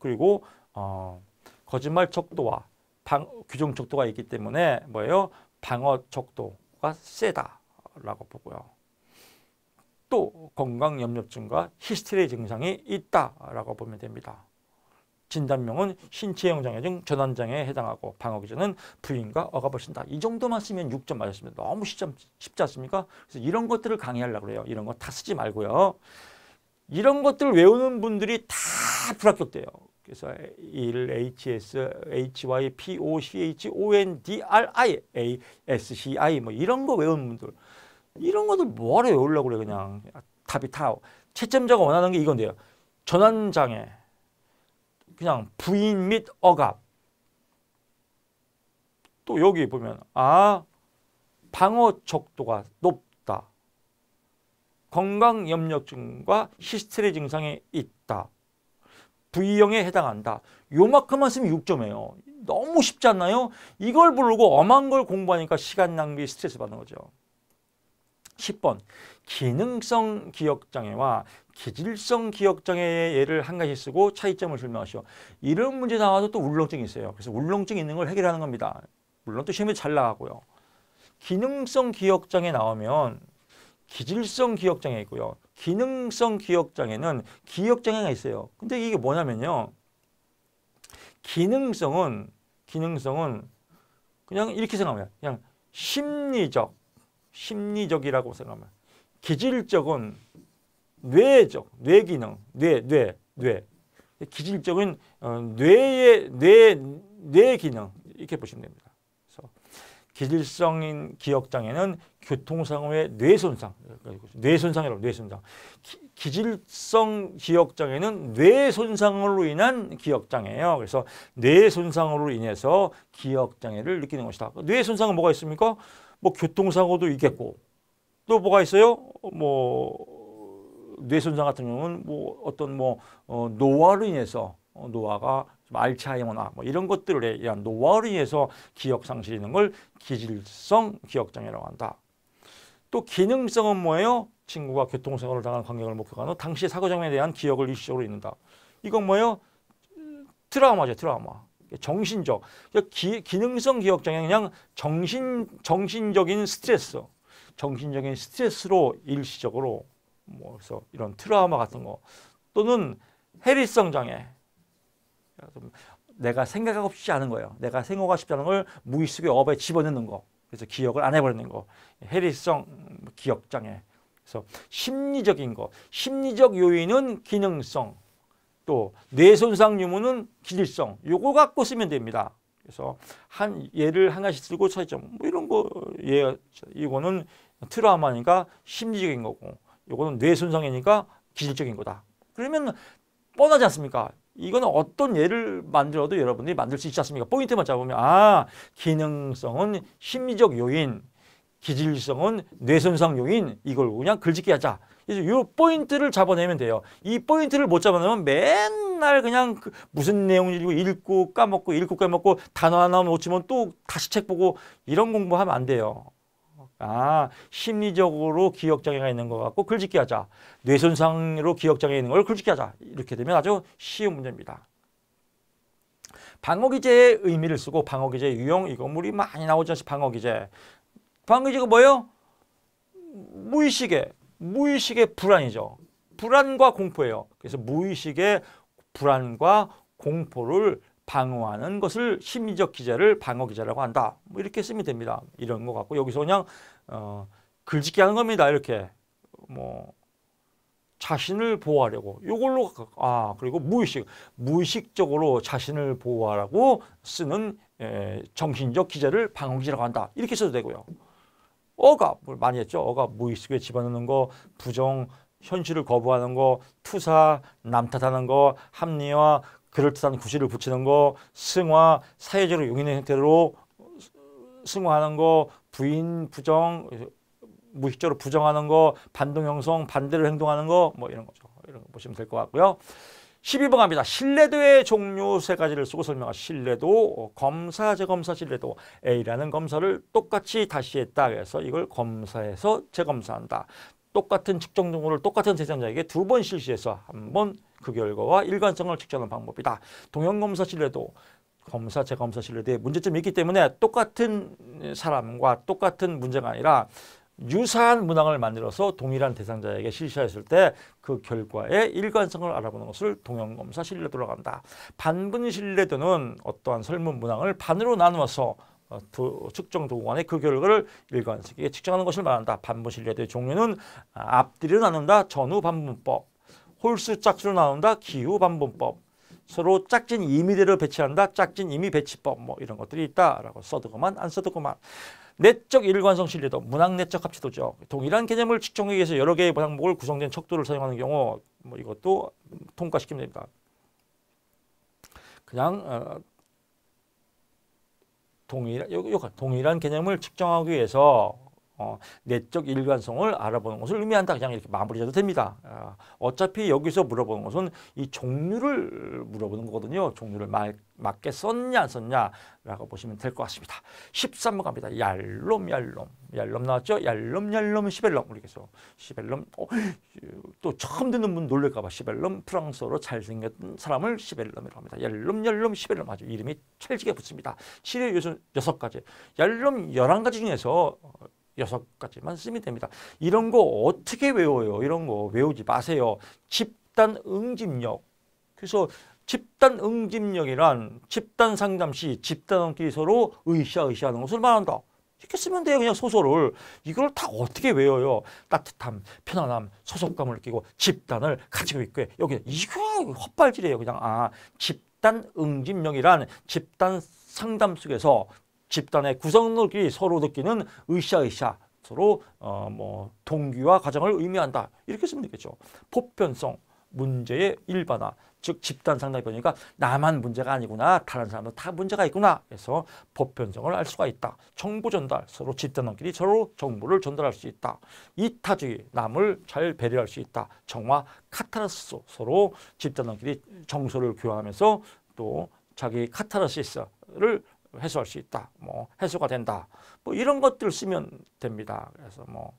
A: 그리고 어, 거짓말 척도와 방, 규정 척도가 있기 때문에 뭐예요? 방어 척도가 세다라고 보고요. 또 건강 염려증과 히스테리 증상이 있다라고 보면 됩니다. 진단명은 신체형 장애증, 전환장애에 해당하고 방어 기전은 부인과 억압을신다. 이 정도만 쓰면 6점 맞았습니다. 너무 시점 쉽지 않습니까? 그래서 이런 것들을 강의하려고 그래요. 이런 거 다 쓰지 말고요. 이런 것들 을 외우는 분들이 다 불합격돼요. 그래서 1HS, e HY, POCH, ONDRI, ASCI 뭐 이런 거 외우는 분들 이런 것들 뭐하러 외우려고 그래 그냥 답이 다 채점자가 원하는 게 이건데요. 전환장애, 그냥 부인 및 억압. 또 여기 보면 아 방어 적도가 높다. 건강염려증과 히스테리 증상이 있다. V형에 해당한다. 요만큼만 쓰면 6점이에요. 너무 쉽지 않나요? 이걸 부르고 엄한 걸 공부하니까 시간 낭비, 스트레스 받는 거죠. 10번 기능성 기억장애와 기질성 기억장애의 예를 한 가지 쓰고 차이점을 설명하시오. 이런 문제 나와도 또 울렁증이 있어요. 그래서 울렁증 이 있는 걸 해결하는 겁니다. 물론 또 시험에 잘 나가고요. 기능성 기억장애 나오면 기질성 기억장애 있고요. 기능성 기억장애는 기억장애가 있어요. 근데 이게 뭐냐면요. 기능성은 기능성은 그냥 이렇게 생각하면 그냥 심리적 심리적이라고 생각하면 기질적은 뇌적 뇌기능 뇌뇌뇌 기질적은 어, 뇌의 뇌 뇌 기능 이렇게 보시면 됩니다. 기질성인 기억장애는 교통상 후의 뇌손상, 뇌손상이라고 뇌손상. 기, 질성 기억장애는 뇌손상으로 인한 기억장애예요. 그래서 뇌손상으로 인해서 기억장애를 느끼는 것이다. 뇌손상은 뭐가 있습니까? 뭐 교통사고도 있겠고 또 뭐가 있어요? 뭐 뇌손상 같은 경우는 뭐 어떤 뭐 어, 노화로 인해서 어, 노화가 알츠하이머나 뭐 이런 것들에 의한 노화로 인해서 기억 상실이 있는 걸 기질성 기억장애라고 한다. 또 기능성은 뭐예요? 친구가 교통사고를 당한 광경을 목격한 후당시 사고 장면에 대한 기억을 일시적으로 잊는다. 이건 뭐예요? 트라우마죠, 트라우마. 정신적. 그러니까 기, 기능성 기억장애는 그냥 정신, 정신적인 스트레스. 정신적인 스트레스로 일시적으로 뭐 그래서 이런 트라우마 같은 거 또는 해리성 장애 내가 생각하고 싶지 않은 거예요. 내가 생각하고 싶지 않은 걸 무의 식의 업에 집어넣는 거. 그래서 기억을 안 해버리는 거. 해리성 기억장애. 그래서 심리적인 거. 심리적 요인은 기능성. 또 뇌손상 유무는 기질성. 요거 갖고 쓰면 됩니다. 그래서 한 예를 하나씩 들고 차이점. 뭐 이런 거 예, 이거는 트라우마니까 심리적인 거고. 요거는 뇌손상이니까 기질적인 거다. 그러면 뻔하지 않습니까? 이거는 어떤 예를 만들어도 여러분들이 만들 수 있지 않습니까? 포인트만 잡으면 아 기능성은 심리적 요인, 기질성은 뇌손상 요인 이걸 그냥 글짓기 하자. 그래서 이 포인트를 잡아내면 돼요. 이 포인트를 못 잡아내면 맨날 그냥 그 무슨 내용이고 읽고 까먹고 읽고 까먹고 단어 하나 놓치면 또 다시 책 보고 이런 공부하면 안 돼요. 아, 심리적으로 기억장애가 있는 것 같고 글짓기 하자. 뇌손상으로 기억장애 있는 걸 글짓기 하자. 이렇게 되면 아주 쉬운 문제입니다. 방어기제의 의미를 쓰고 방어기제 유형 이 건물이 많이 나오죠. 방어기제. 방어기제가 뭐예요? 무의식의 무의식의 불안이죠. 불안과 공포예요. 그래서 무의식의 불안과 공포를 방어하는 것을 심리적 기자를 방어 기자라고 한다. 뭐 이렇게 쓰면 됩니다. 이런 거 같고 여기서 그냥 어, 글짓기 하는 겁니다. 이렇게 뭐 자신을 보호하려고 요걸로 아 그리고 무의식 무의식적으로 자신을 보호하라고 쓰는 에, 예, 정신적 기자를 방어 기자라고 한다. 이렇게 써도 되고요. 억압 많이 했죠. 억압 무의식에 집어넣는 거 부정 현실을 거부하는 거, 투사, 남탓하는 거, 합리화, 그럴듯한 구실을 붙이는 거, 승화, 사회적으로 용인의 형태로 승화하는 거, 부인, 부정, 무식적으로 부정하는 거, 반동 형성, 반대로 행동하는 거, 뭐 이런 거죠. 이런 거 보시면 될 것 같고요. 12번 갑니다. 신뢰도의 종류 세 가지를 쓰고 설명한 신뢰도, 검사, 재검사, 신뢰도. A라는 검사를 똑같이 다시 했다. 그래서 이걸 검사해서 재검사한다. 똑같은 측정 정보를 똑같은 대상자에게 두 번 실시해서 한번 그 결과와 일관성을 측정하는 방법이다. 동영검사실에도 검사, 재검사실에 대해 문제점이 있기 때문에 똑같은 사람과 똑같은 문제가 아니라 유사한 문항을 만들어서 동일한 대상자에게 실시하였을 때 그 결과의 일관성을 알아보는 것을 동영검사 신뢰도로 한다. 반분 신뢰도는 어떠한 설문 문항을 반으로 나누어서 도, 어, 측정 도구 간의 그 결과를 일관성 있게 측정하는 것을 말한다. 반분 신뢰도의 종류는 아, 앞뒤를 나눈다. 전후 반분법, 홀수 짝수로 나온다. 기후 반분법. 서로 짝진 임의대로 배치한다. 짝진 임의 배치법 뭐 이런 것들이 있다라고 써두고만 안 써두고만 내적 일관성 신뢰도 문항 내적 합치도죠. 동일한 개념을 측정하기 위해서 여러 개의 항목을 구성된 척도를 사용하는 경우 뭐 이것도 통과시키면 됩니다. 그냥 어, 동일, 요, 요, 동일한 개념을 측정하기 위해서 어, 내적 일관성을 알아보는 것을 의미한다. 그냥 이렇게 마무리해도 됩니다. 어, 어차피 여기서 물어보는 것은 이 종류를 물어보는 거거든요. 종류를 말, 맞게 썼냐 안 썼냐라고 보시면 될 것 같습니다. 13번 갑니다. 얄롬 얄롬 얄롬 나왔죠? 얄롬 얄롬 시벨롬 우리 계속 시벨롬 어, 또 처음 듣는 분 놀랄까 봐 시벨롬 프랑스어로 잘생겼던 사람을 시벨롬이라고 합니다. 얄롬 얄롬 시벨롬 아주 이름이 철지게 붙습니다. 7의 요소 6가지 얄롬 11가지 중에서 여섯 가지만 쓰면 됩니다. 이런 거 어떻게 외워요? 이런 거 외우지 마세요. 집단 응집력. 그래서 집단 응집력이란 집단 상담 시 집단끼리 서로 의샤의샤하는 것을 말한다. 이렇게 쓰면 돼요. 그냥 소설을. 이걸 다 어떻게 외워요? 따뜻함, 편안함, 소속감을 느끼고 집단을 가지고 있고 여기 이거 헛발질이에요. 그냥 아 집단 응집력이란 집단 상담 속에서 집단의 구성원들끼리 서로 느끼는 으쌰으쌰 서로 어, 뭐 동기와 과정을 의미한다 이렇게 쓰면 되겠죠. 보편성 문제의 일반화 즉 집단 상당히 변니까 나만 문제가 아니구나 다른 사람도 다 문제가 있구나 해서 보편성을 알 수가 있다 정보 전달 서로 집단끼리 서로 정보를 전달할 수 있다 이타주의 남을 잘 배려할 수 있다 정화 카타르스 서로 집단끼리 정서를 교환하면서 또 자기 카타르시스를 해소할 수 있다. 뭐 해소가 된다. 뭐 이런 것들 쓰면 됩니다. 그래서 뭐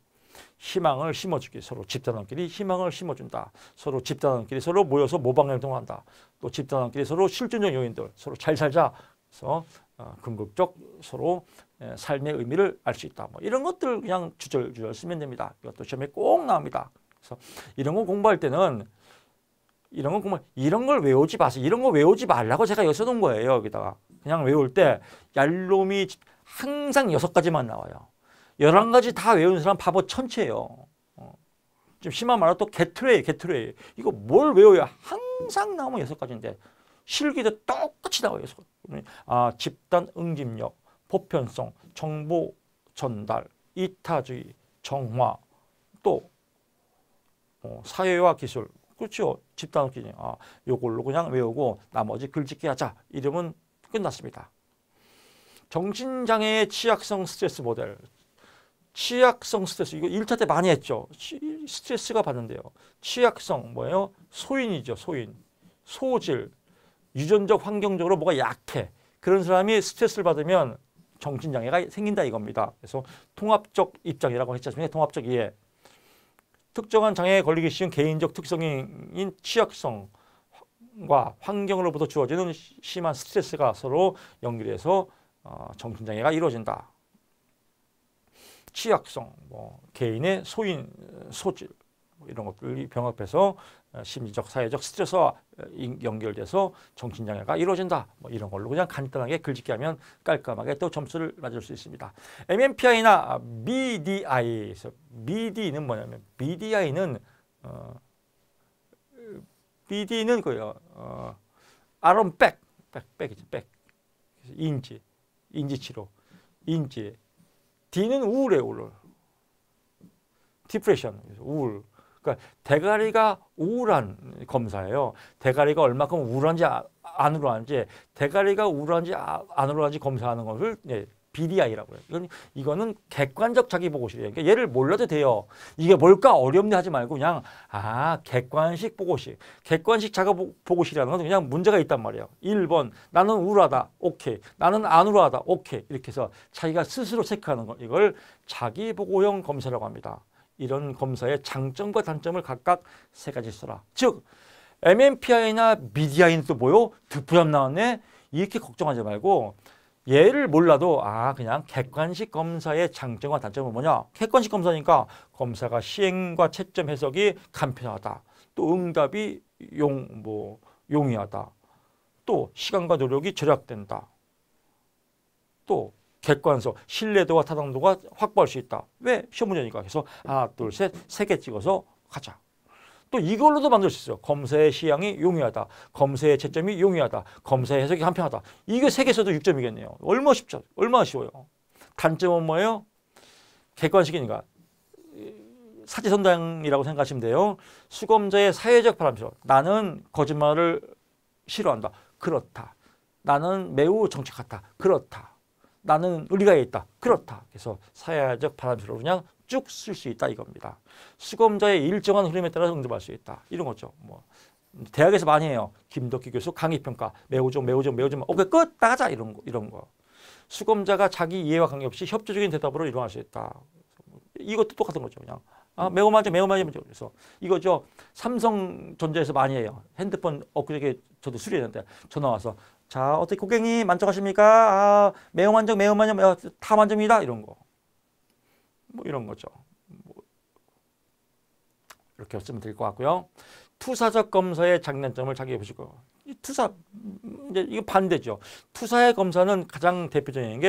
A: 희망을 심어주기 서로 집단원끼리 희망을 심어준다. 서로 집단원끼리 서로 모여서 모방행동한다. 또 집단원끼리 서로 실존적 요인들 서로 잘 살자. 그래서 어, 궁극적 서로 에, 예, 삶의 의미를 알 수 있다. 뭐 이런 것들 그냥 주절주절 쓰면 됩니다. 이것도 시험에 꼭 나옵니다. 그래서 이런 거 공부할 때는 이런 건 정말 이런 걸 외우지 마세요. 이런 거 외우지 말라고 제가 여기 놓은 거예요. 여기다가. 그냥 외울 때 얄놈이 항상 여섯 가지만 나와요. 열한 가지 다외우 사람 바보 천체예요. 어. 좀 심한 말로 또 개트레이, 개트레이. 이거 뭘 외워야 항상 나오면 여섯 가지인데 실기도 똑같이 나와요. 아, 집단 응집력, 보편성, 정보 전달, 이타주의, 정화, 또 어, 사회와 기술, 그렇죠. 집단 기능. 아, 요걸로 그냥 외우고 나머지 글짓기 하자. 이러면 끝났습니다. 정신장애의 취약성 스트레스 모델. 취약성 스트레스, 이거 1차 때 많이 했죠. 스트레스가 받는데요. 취약성 뭐예요? 소인이죠, 소인. 소질, 유전적, 환경적으로 뭐가 약해. 그런 사람이 스트레스를 받으면 정신장애가 생긴다 이겁니다. 그래서 통합적 입장이라고 했지 않습니까? 통합적 이해. 특정한 장애에 걸리기 쉬운 개인적 특성인 취약성, 과 환경으로부터 주어지는 심한 스트레스가 서로 연결해서 어, 정신장애가 이루어진다. 취약성, 뭐 개인의 소인, 소질 뭐 이런 것들이 병합해서 어, 심리적, 사회적 스트레스와 어, 연결돼서 정신장애가 이루어진다. 뭐 이런 걸로 그냥 간단하게 글짓기 하면 깔끔하게 또 점수를 맞을 수 있습니다. MMPI나 BDI, BD는 뭐냐면 BDI는 어, BD는 그요 어, 아론 백, 백, 백이죠, 백. 인지, 인지 치료, 인지. D는 우울에 올라. 디프레션, 우울. 그러니까 대가리가 우울한 검사예요. 대가리가 얼마큼 우울한지 아, 안 우울한지, 대가리가 우울한지 아, 안 우울한지 검사하는 것을 예, BDI라고 해요. 이건, 이거는 객관적 자기보고시래요. 그러니까 얘를 몰라도 돼요. 이게 뭘까 어렵네 하지 말고 그냥 아 객관식 보고시. 객관식 자가보고시라는 건 그냥 문제가 있단 말이에요. 1번 나는 우울하다. 오케이. 나는 안 우울하다. 오케이. 이렇게 해서 자기가 스스로 체크하는 걸 이걸 자기보고형 검사라고 합니다. 이런 검사의 장점과 단점을 각각 세 가지 써라. 즉 MMPI나 BDI는 또 뭐요? 득표함 나왔네? 이렇게 걱정하지 말고 얘를 몰라도 아 그냥 객관식 검사의 장점과 단점은 뭐냐 객관식 검사니까 검사가 시행과 채점 해석이 간편하다 또 응답이 용 뭐 용이하다 또 시간과 노력이 절약된다 또 객관성 신뢰도와 타당도가 확보할 수 있다 왜 시험 문제니까 그래서 하나 둘셋세 개 찍어서 가자 또 이걸로도 만들 수 있어요. 검사의 시향이 용이하다. 검사의 채점이 용이하다. 검사의 해석이 한평하다. 이게 세개에서도 6점이겠네요. 얼마 쉽죠? 얼마나 쉬워요. 단점은 뭐예요? 객관식이니까. 사지선당이라고 생각하시면 돼요. 수검자의 사회적 바람표. 나는 거짓말을 싫어한다. 그렇다. 나는 매우 정책 같다. 그렇다. 나는 의리가 있다. 그렇다. 그래서 사회적 바람표로 그냥 쭉쓸수 있다 이겁니다. 수검자의 일정한 흐름에 따라서 응답할 수 있다. 이런 거죠. 뭐 대학에서 많이 해요. 김덕기 교수 강의평가 매우 좀 매우 좀 매우 좀 오케이 끝 나가자 이런 거 이런 거. 수검자가 자기 이해와 관계없이 협조적인 대답으로 일어날 수 있다. 이것도 똑같은 거죠 그냥. 아, 매우맞죠, 매우맞죠. 그래서 이거죠. 삼성전자에서 많이 해요. 핸드폰 엊그저께 저도 수리했는데 전화 와서 자 어떻게 고객님 만족하십니까? 아, 매우 만족, 매우 만족, 매우 다 만족입니다. 이런 거. 뭐 이런 거죠. 뭐 이렇게 쓰면 될 것 같고요. 투사적 검사의 장단점을 자기 보시고 이 투사 이제 이거 반대죠. 투사의 검사는 가장 대표적인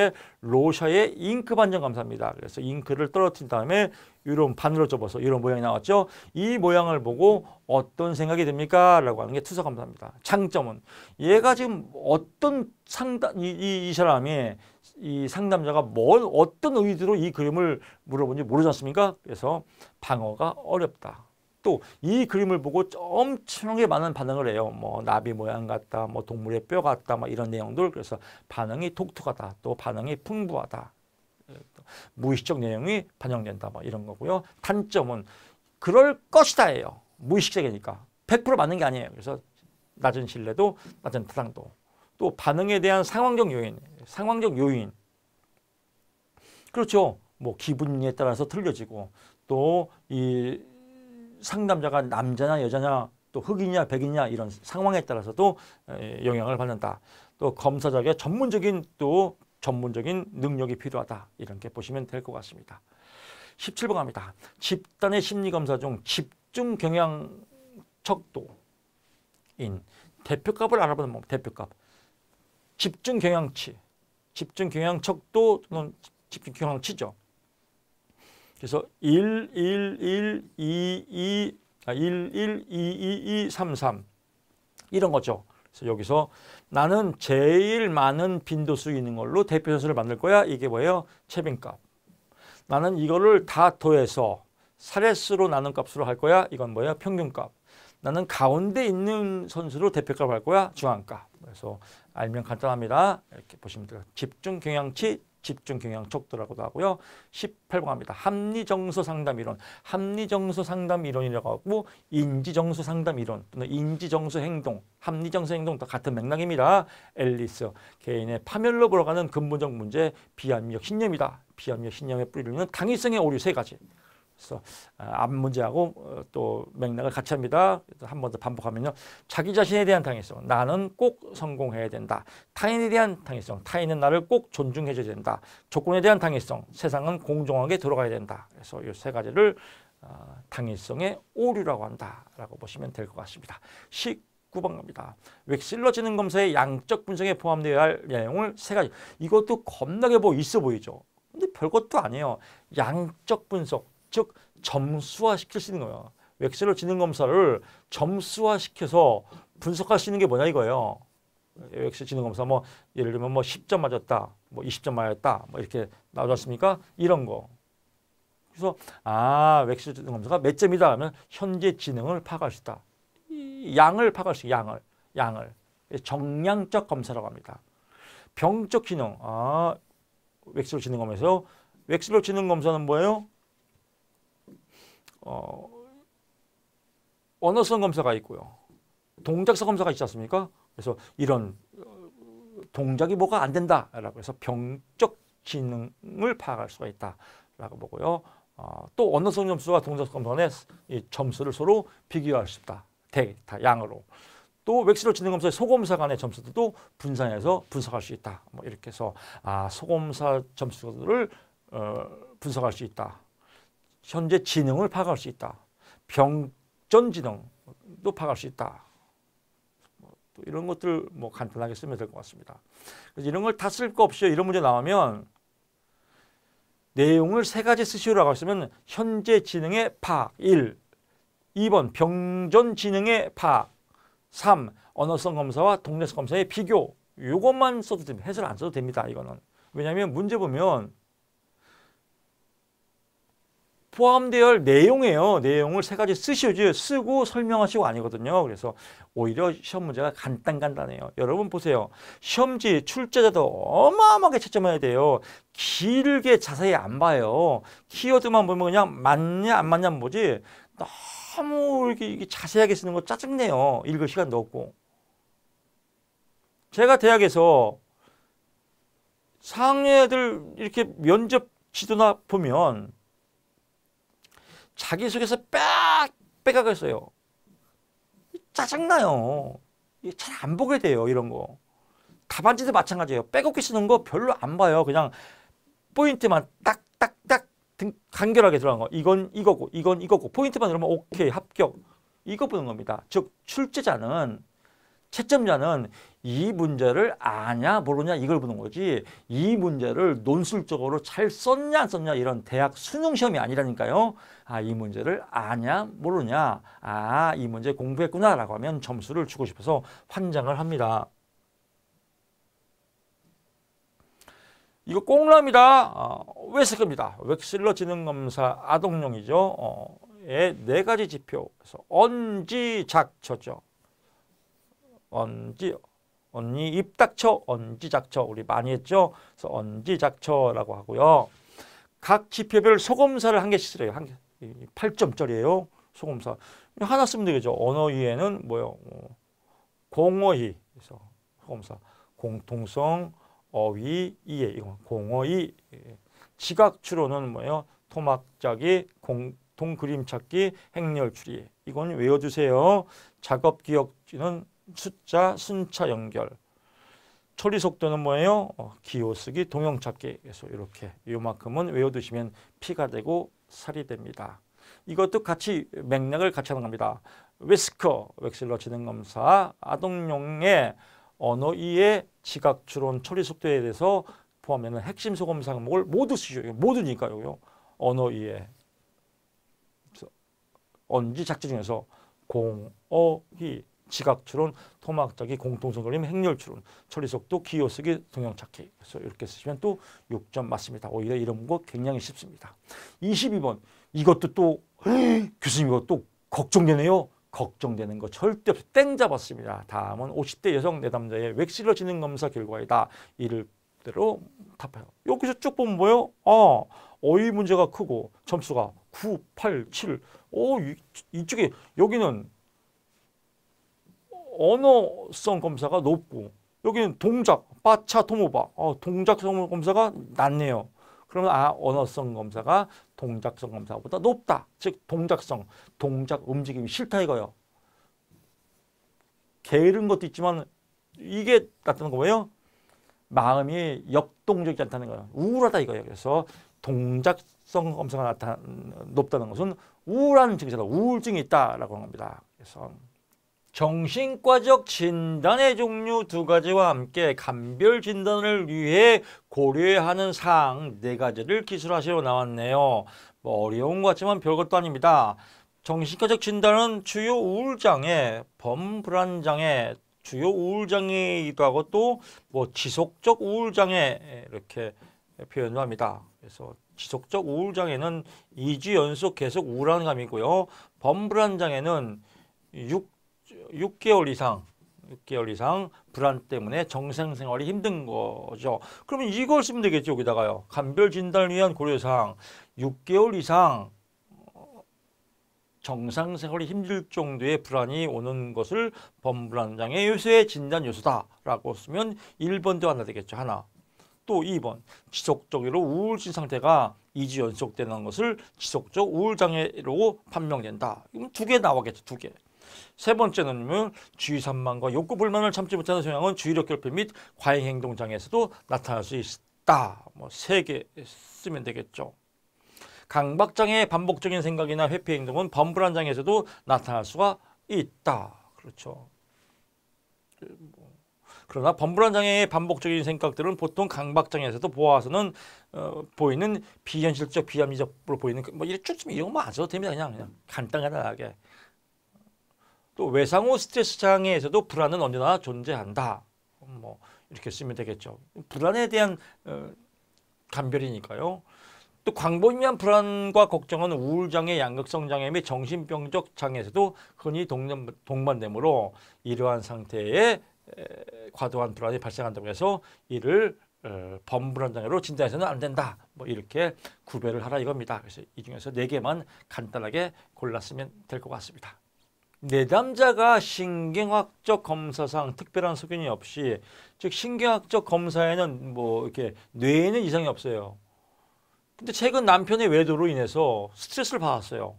A: 게로셔의 잉크 반전 검사입니다. 그래서 잉크를 떨어뜨린 다음에 이런 반으로 접어서 이런 모양이 나왔죠. 이 모양을 보고 어떤 생각이 듭니까? 라고 하는 게 투사 검사입니다. 장점은 얘가 지금 어떤 상담 이, 이, 이 사람이 이 상담자가 뭘 어떤 의도로 이 그림을 물어본지 모르지 않습니까? 그래서 방어가 어렵다. 또이 그림을 보고 엄청나게 많은 반응을 해요. 뭐 나비 모양 같다, 뭐 동물의 뼈 같다, 막 이런 내용들 그래서 반응이 톡톡하다, 또 반응이 풍부하다. 무의식적 내용이 반영된다, 뭐 이런 거고요. 단점은 그럴 것이다예요. 무의식적이니까 100% 맞는 게 아니에요. 그래서 낮은 신뢰도, 낮은 타당도. 또 반응에 대한 상황적 요인, 상황적 요인. 그렇죠. 뭐 기분에 따라서 틀려지고 또이 상담자가 남자냐 여자냐 또 흑인이냐 백인이냐 이런 상황에 따라서도 영향을 받는다. 또검사자에게 전문적인 또 전문적인 능력이 필요하다. 이렇게 보시면 될 것 같습니다. 17번 갑니다. 집단의 심리검사 중 집중 경향 척도인 대표값을 알아보는 방법, 대표값. 집중 경향치, 집중 경향 척도 또는 집중 경향치죠. 그래서 1, 1, 1, 2, 2, 1, 1, 2, 2, 2, 3, 3 이런 거죠. 그래서 여기서 나는 제일 많은 빈도수 있는 걸로 대표 선수를 만들 거야. 이게 뭐예요? 채빈값. 나는 이거를 다 더해서 사례수로 나눈 값으로 할 거야. 이건 뭐예요? 평균값. 나는 가운데 있는 선수로 대표값 할 거야. 중앙값. 그래서 알면 간단합니다. 이렇게 보시면 돼요. 집중 경향치 집중 경향 촉도라고도 하고요. 18번 합니다. 합리정서 상담 이론. 합리정서 상담 이론이라고 하고 인지정서 상담 이론 또는 인지정서 행동, 합리정서 행동 다 같은 맥락입니다. 앨리스 개인의 파멸로 불어가는 근본적 문제 비합리적 신념이다. 비합리적 신념의 뿌리를 는 당위성의 오류 세 가지. 그래서 앞 아, 문제하고 어, 또 맥락을 같이 합니다. 한 번 더 반복하면요. 자기 자신에 대한 당위성, 나는 꼭 성공해야 된다. 타인에 대한 당위성, 타인은 나를 꼭 존중해줘야 된다. 조건에 대한 당위성, 세상은 공정하게 들어가야 된다. 그래서 이 세 가지를 아, 당위성의 오류라고 한다라고 보시면 될 것 같습니다. 19번 갑니다. 웩실러지는 검사의 양적 분석에 포함되어야 할 내용을 세 가지. 이것도 겁나게 뭐 있어 보이죠. 근데 별것도 아니에요. 양적 분석. 즉 점수화시킬 수 있는 거예요. 엑셀로 지능 검사를 점수화시켜서 분석할 수 있는 게 뭐냐 이거예요. 엑셀 지능 검사 뭐 예를 들면 뭐 10점 맞았다, 뭐 20점 맞았다, 뭐 이렇게 나오지 않습니까? 이런 거. 그래서 아 엑셀 지능 검사가 몇 점이다 하면 현재 지능을 파악할 수 있다. 양을 파악할 수 있다. 양을 양을 정량적 검사라고 합니다. 병적 기능 아 엑셀 지능 검에서 엑셀로 지능 검사는 뭐예요? 어, 언어성 검사가 있고요. 동작성 검사가 있지 않습니까? 그래서 이런 어, 동작이 뭐가 안 된다라고 해서 병적 지능을 파악할 수가 있다라고 보고요. 어, 또 언어성 점수와 동작성 검사의 이 점수를 서로 비교할 수 있다. 데이터 양으로. 또 웩스럴 지능 검사의 소검사 간의 점수들도 분산해서 분석할 수 있다. 뭐 이렇게 해서 아 소검사 점수를 어, 분석할 수 있다. 현재 지능을 파악할 수 있다. 병전 지능도 파악할 수 있다. 뭐 또 이런 것들 뭐 간단하게 쓰면 될 것 같습니다. 그래서 이런 걸 다 쓸 거없이 이런 문제 나오면 내용을 세 가지 쓰시오라고 했으면 현재 지능의 파악 1, 2번 병전 지능의 파악 3. 언어성 검사와 동네성 검사의 비교 이것만 써도 됩니다. 해설 안 써도 됩니다. 이거는. 왜냐하면 문제 보면 포함되어 내용이에요. 내용을 세 가지 쓰시오지 쓰고 설명하시고 아니거든요. 그래서 오히려 시험 문제가 간단간단해요. 여러분 보세요. 시험지 출제자도 어마어마하게 채점해야 돼요. 길게 자세히 안 봐요. 키워드만 보면 그냥 맞냐 안 맞냐 뭐지 너무 이렇게 자세하게 쓰는 거 짜증내요. 읽을 시간도 없고. 제가 대학에서 상예들 이렇게 면접 지도나 보면 자기 속에서 빽 빼가겠어요. 짜증나요. 잘 안 보게 돼요. 이런 거. 답안지도 마찬가지예요. 빼곡히 쓰는 거 별로 안 봐요. 그냥 포인트만 딱딱딱 간결하게 들어간 거. 이건 이거고 이건 이거고 포인트만 들어면 오 오케이 합격. 이거 보는 겁니다. 즉 출제자는 채점자는 이 문제를 아냐 모르냐 이걸 보는 거지 이 문제를 논술적으로 잘 썼냐 안 썼냐 이런 대학 수능 시험이 아니라니까요. 아 이 문제를 아냐 모르냐 아 이 문제 공부했구나 라고 하면 점수를 주고 싶어서 환장을 합니다. 이거 꽁람이다. 어, 웨스크입니다. 웩슬러 지능검사 아동용이죠. 어, 예, 네 가지 지표. 그래서 언지, 작, 저죠. 언지 언니 입 닥쳐 언지 작쳐 우리 많이 했죠. 그래서 언지 작쳐라고 하고요. 각 지표별 소검사를한 개씩 쓰래요. 한 개. 8점짜리예요. 소검사 하나 쓰면 되겠죠. 언어위에는 뭐요? 어, 공어이. 그래서 소검사 공통성, 어휘, 이해. 이거 공어이. 예. 지각추론은 뭐예요? 토막짜기, 공통 그림 찾기, 행렬 추리. 이건 외워두세요 작업 기억지는 숫자, 순차 연결. 처리 속도는 뭐예요? 어, 기호 쓰기, 동형 찾기. 그래서 이렇게 요만큼은 외워두시면 피가 되고 살이 됩니다. 이것도 같이 맥락을 같이 하는 겁니다. 위스커, 웩슬러 지능검사, 아동용의 언어 2의 지각 추론 처리 속도에 대해서 포함하는 핵심 소검 항목을 모두 쓰죠. 모두니까요. 언어 2의 언지 작지 중에서 공어희 지각추론, 토막자기, 공통성돌림, 행렬추론, 처리속도기호쓰기 동양착기 그래서 이렇게 쓰시면 또 6점 맞습니다. 오히려 이런 거 굉장히 쉽습니다. 22번 이것도 또 교수님 이것도 걱정되네요. 걱정되는 거 절대 없이 땡 잡았습니다. 다음은 50대 여성 내담자의 웩실러 지능 검사 결과이다. 이를 대로 답해요. 여기서 쭉 보면 뭐예요? 아, 어휘 문제가 크고 점수가 9, 8, 7. 오, 이, 이쪽에 여기는 언어성 검사가 높고 여기는 동작, 빠차 토모바 어, 동작성 검사가 낮네요. 그러면 아 언어성 검사가 동작성 검사보다 높다. 즉 동작성, 동작 움직임이 싫다 이거요 게으른 것도 있지만 이게 나타나는 거 뭐예요? 마음이 역동적이지 않다는 거예요. 우울하다 이거예요. 그래서 동작성 검사가 나타 높다는 것은 우울한 증세다. 우울증이 있다라고 하는 겁니다. 그래서 정신과적 진단의 종류 두 가지와 함께 감별 진단을 위해 고려하는 사항 네 가지를 기술하시러 나왔네요. 뭐 어려운 것 같지만 별것도 아닙니다. 정신과적 진단은 주요 우울장애, 범불안장애, 주요 우울장애이기도 하고 또 뭐 지속적 우울장애 이렇게 표현을 합니다. 그래서 지속적 우울장애는 2주 연속 계속 우울한 감이고요. 범불안장애는 6 6개월 이상 6개월 이상 불안 때문에 정상 생활이 힘든 거죠. 그러면 이걸 쓰면 되겠죠. 여기다가요. 감별 진단을 위한 고려사항 6개월 이상 어, 정상 생활이 힘들 정도의 불안이 오는 것을 범불안장애 요소의 진단 요소다라고 쓰면 1번도 하나 되겠죠. 하나. 또 2번 지속적으로 우울증 상태가 2주 연속되는 것을 지속적 우울장애로 판명된다. 이건 두개 나오겠죠. 두 개. 세 번째는 주의 산만과 욕구 불만을 참지 못하는 성향은 주의력 결핍 및 과잉 행동 장애에서도 나타날 수 있다. 뭐 세 개 쓰면 되겠죠. 강박장애의 반복적인 생각이나 회피 행동은 범불안 장에서도 나타날 수가 있다. 그렇죠. 그러나 범불안 장애의 반복적인 생각들은 보통 강박장애에서도 보아서는 어, 보이는 비현실적 비합리적으로 보이는 그 뭐 이렇게 쭉 이런 거 맞아도 됩니다 그냥 그냥 간단하게 또 외상후 스트레스 장애에서도 불안은 언제나 존재한다. 뭐 이렇게 쓰면 되겠죠. 불안에 대한 어, 감별이니까요. 또 광범위한 불안과 걱정은 우울장애, 양극성 장애 및 정신병적 장애에서도 흔히 동반되므로 이러한 상태에 과도한 불안이 발생한다고 해서 이를 어, 범불안 장애로 진단해서는 안 된다. 뭐 이렇게 구별을 하라 이겁니다. 그래서 이 중에서 네 개만 간단하게 골랐으면 될 것 같습니다. 내담자가 신경학적 검사상 특별한 소견이 없이 즉 신경학적 검사에는 뭐 이렇게 뇌에는 이상이 없어요. 근데 최근 남편의 외도로 인해서 스트레스를 받았어요.